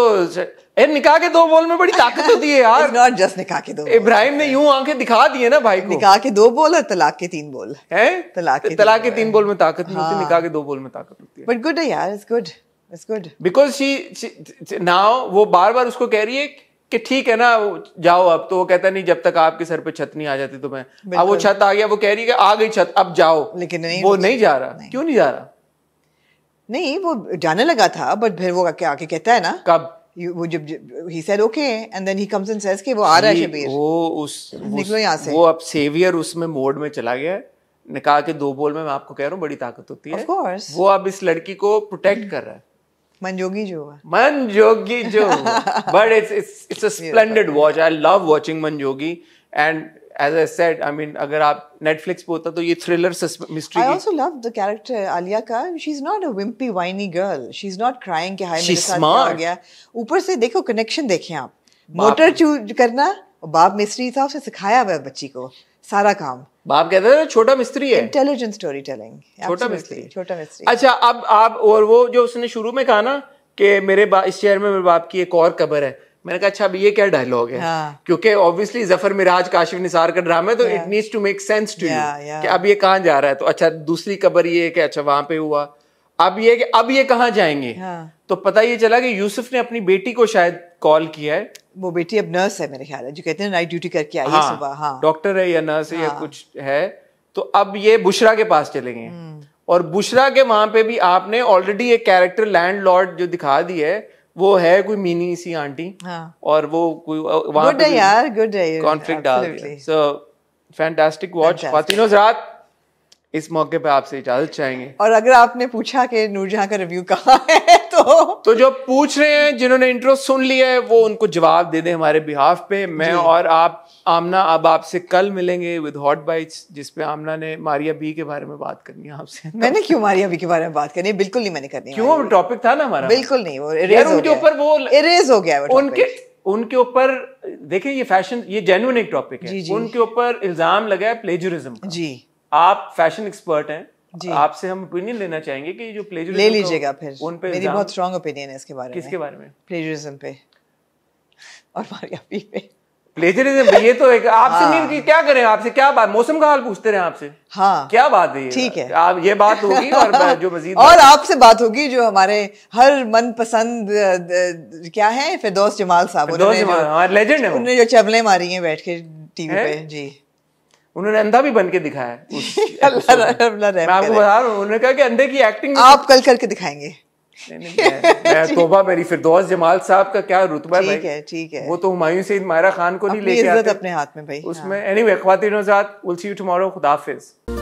निकाह के दो बोल में बड़ी ताकत होती है यार नॉट जस्ट निकाह के दो इब्राहिम ने यूं आंखें दिखा दी है ना भाई को निकाह के दो बोल और तलाक के तीन बोल है तलाक के तलाक के तीन बोल में ताकत नहीं होती हाँ। निकाह के दो बोल में ताकत होती है बट गुड है यार it's good it's good because she now वो बार बार उसको कह रही है कि ठीक है ना जाओ अब तो वो कहता है, नहीं जब तक आपके सर पे छत नहीं आ जाती तो मैं अब वो छत आ गया वो कह रही है आ गई छत अब जाओ लेकिन नहीं वो नहीं जा रहा क्यों नहीं जा रहा नहीं वो जाने लगा था बट फिर वो क्या आके कहता है ना कब वो जब he said okay and then he comes and says कि वो आ रहा है शबीर वो उस निकलो यहां से वो अब सेवियर उसमें मोड में चला गया है निकाह के दो बोल में मैं आपको कह रहा हूँ बड़ी ताकत होती है वो अब इस लड़की को प्रोटेक्ट कर रहा है मनजोगी जो <laughs> तो है मनजोगी जो but it's it's it's a splendid watch I love watching Manjogi and as I said, I mean, अगर आप Netflix पे होता तो ये thriller mystery. I also love the character Alia ka. She's not a wimpy whiny girl. She's not crying कि हाय मेरे साथ क्या हो गया. ऊपर से देखो connection देखें आप. Motor choose करना और बाप मिस्त्री था उसे सिखाया हुआ बच्ची को सारा काम बाप कहते हैं छोटा मिस्त्री है इंटेलिजेंट स्टोरी टेलिंग छोटा मिस्त्री छोटा मिस्त्री अच्छा अब आप और वो जो उसने शुरू में कहा ना कि मेरे इस शहर में मेरे बाप की एक और कबर है मैंने कहा अच्छा अब ये क्या डायलॉग है हाँ. क्योंकि ऑब्वियसली जफर मिराज काशिफ निसार का ड्रामा है तो it needs to make sense to you कि अब ये कहाँ जा रहा है तो अच्छा दूसरी खबर ये है कि अच्छा वहां पे हुआ अब ये कि अब ये कहाँ जाएंगे हाँ. तो पता ये चला कि यूसुफ ने अपनी बेटी को शायद कॉल किया है वो बेटी अब नर्स है मेरे ख्याल है जो कहते हैं नाइट ड्यूटी करके आई हाँ, है सुबह हाँ डॉक्टर है या नर्स है या हाँ। कुछ है तो अब ये बुशरा के पास चले गए हम्म। और बुशरा के वहां पे भी आपने ऑलरेडी एक कैरेक्टर लैंड लॉर्ड जो दिखा दी है वो है कोई मीनिंग सी आंटी हाँ. और वो कोई वहां गुड है यार गुड है कॉन्फ्लिक्ट डाल सो फैंटास्टिक वॉच फातिनोज रात इस मौके पे आपसे इजाजत चाहेंगे और अगर आपने पूछा कि नूरजहां का रिव्यू कहाँ है <laughs> तो जो पूछ रहे हैं जिन्होंने इंट्रो सुन लिया है वो उनको जवाब दे दें हमारे बिहाफ पे मैं और आप आमना अब आपसे कल मिलेंगे विद हॉट बाइट्स जिसपे आमना ने मारिया बी के बारे में बात करनी है आपसे मैंने क्यों मारिया बी के बारे में बात करनी बिल्कुल नहीं मैंने करनी क्यों टॉपिक था ना हमारा बिल्कुल नहीं वो उनके ऊपर वो इरेज हो गया उनके उनके ऊपर देखें ये फैशन ये जेन्युइन एक टॉपिक है उनके ऊपर इल्जाम लगा है प्लेजरिज्म जी आप फैशन एक्सपर्ट हैं आपसे हम ओपिनियन लेना चाहेंगे कि जो प्लेजर ले लीजिएगा फिर उन पे मेरी बहुत स्ट्रांग ओपिनियन है इसके बारे किसके में किसके बारे में प्लेजरिज्म पे और मारियापी पे प्लेजरिज्म ये तो एक आपसे हाँ। कि क्या करें आपसे क्या बात मौसम का हाल पूछते रहे आपसे हाँ क्या बात है ठीक है आप ये बात होगी और <laughs> जो मजीद और आपसे बात होगी जो हमारे हर मन पसंद क्या है फिर दोस्त जमाल साहब उन्होंने जो हाँ, चबले मारी है बैठ के टीवी पे जी उन्होंने अंधा भी बन के दिखाया <laughs> मैं आपको बता रहा हूँ उन्होंने कहा कि अंधे की एक्टिंग आप कल करके दिखाएंगे <laughs> तोबा मेरी फिरदौस जमाल साहब का क्या रुतबा ठीक है ठीक है वो तो हुमायूं से मायरा खान को नहीं लेके अपने हाथ में भाई उसमें एनीवे हाँ। खातिन खुदा हाफिज़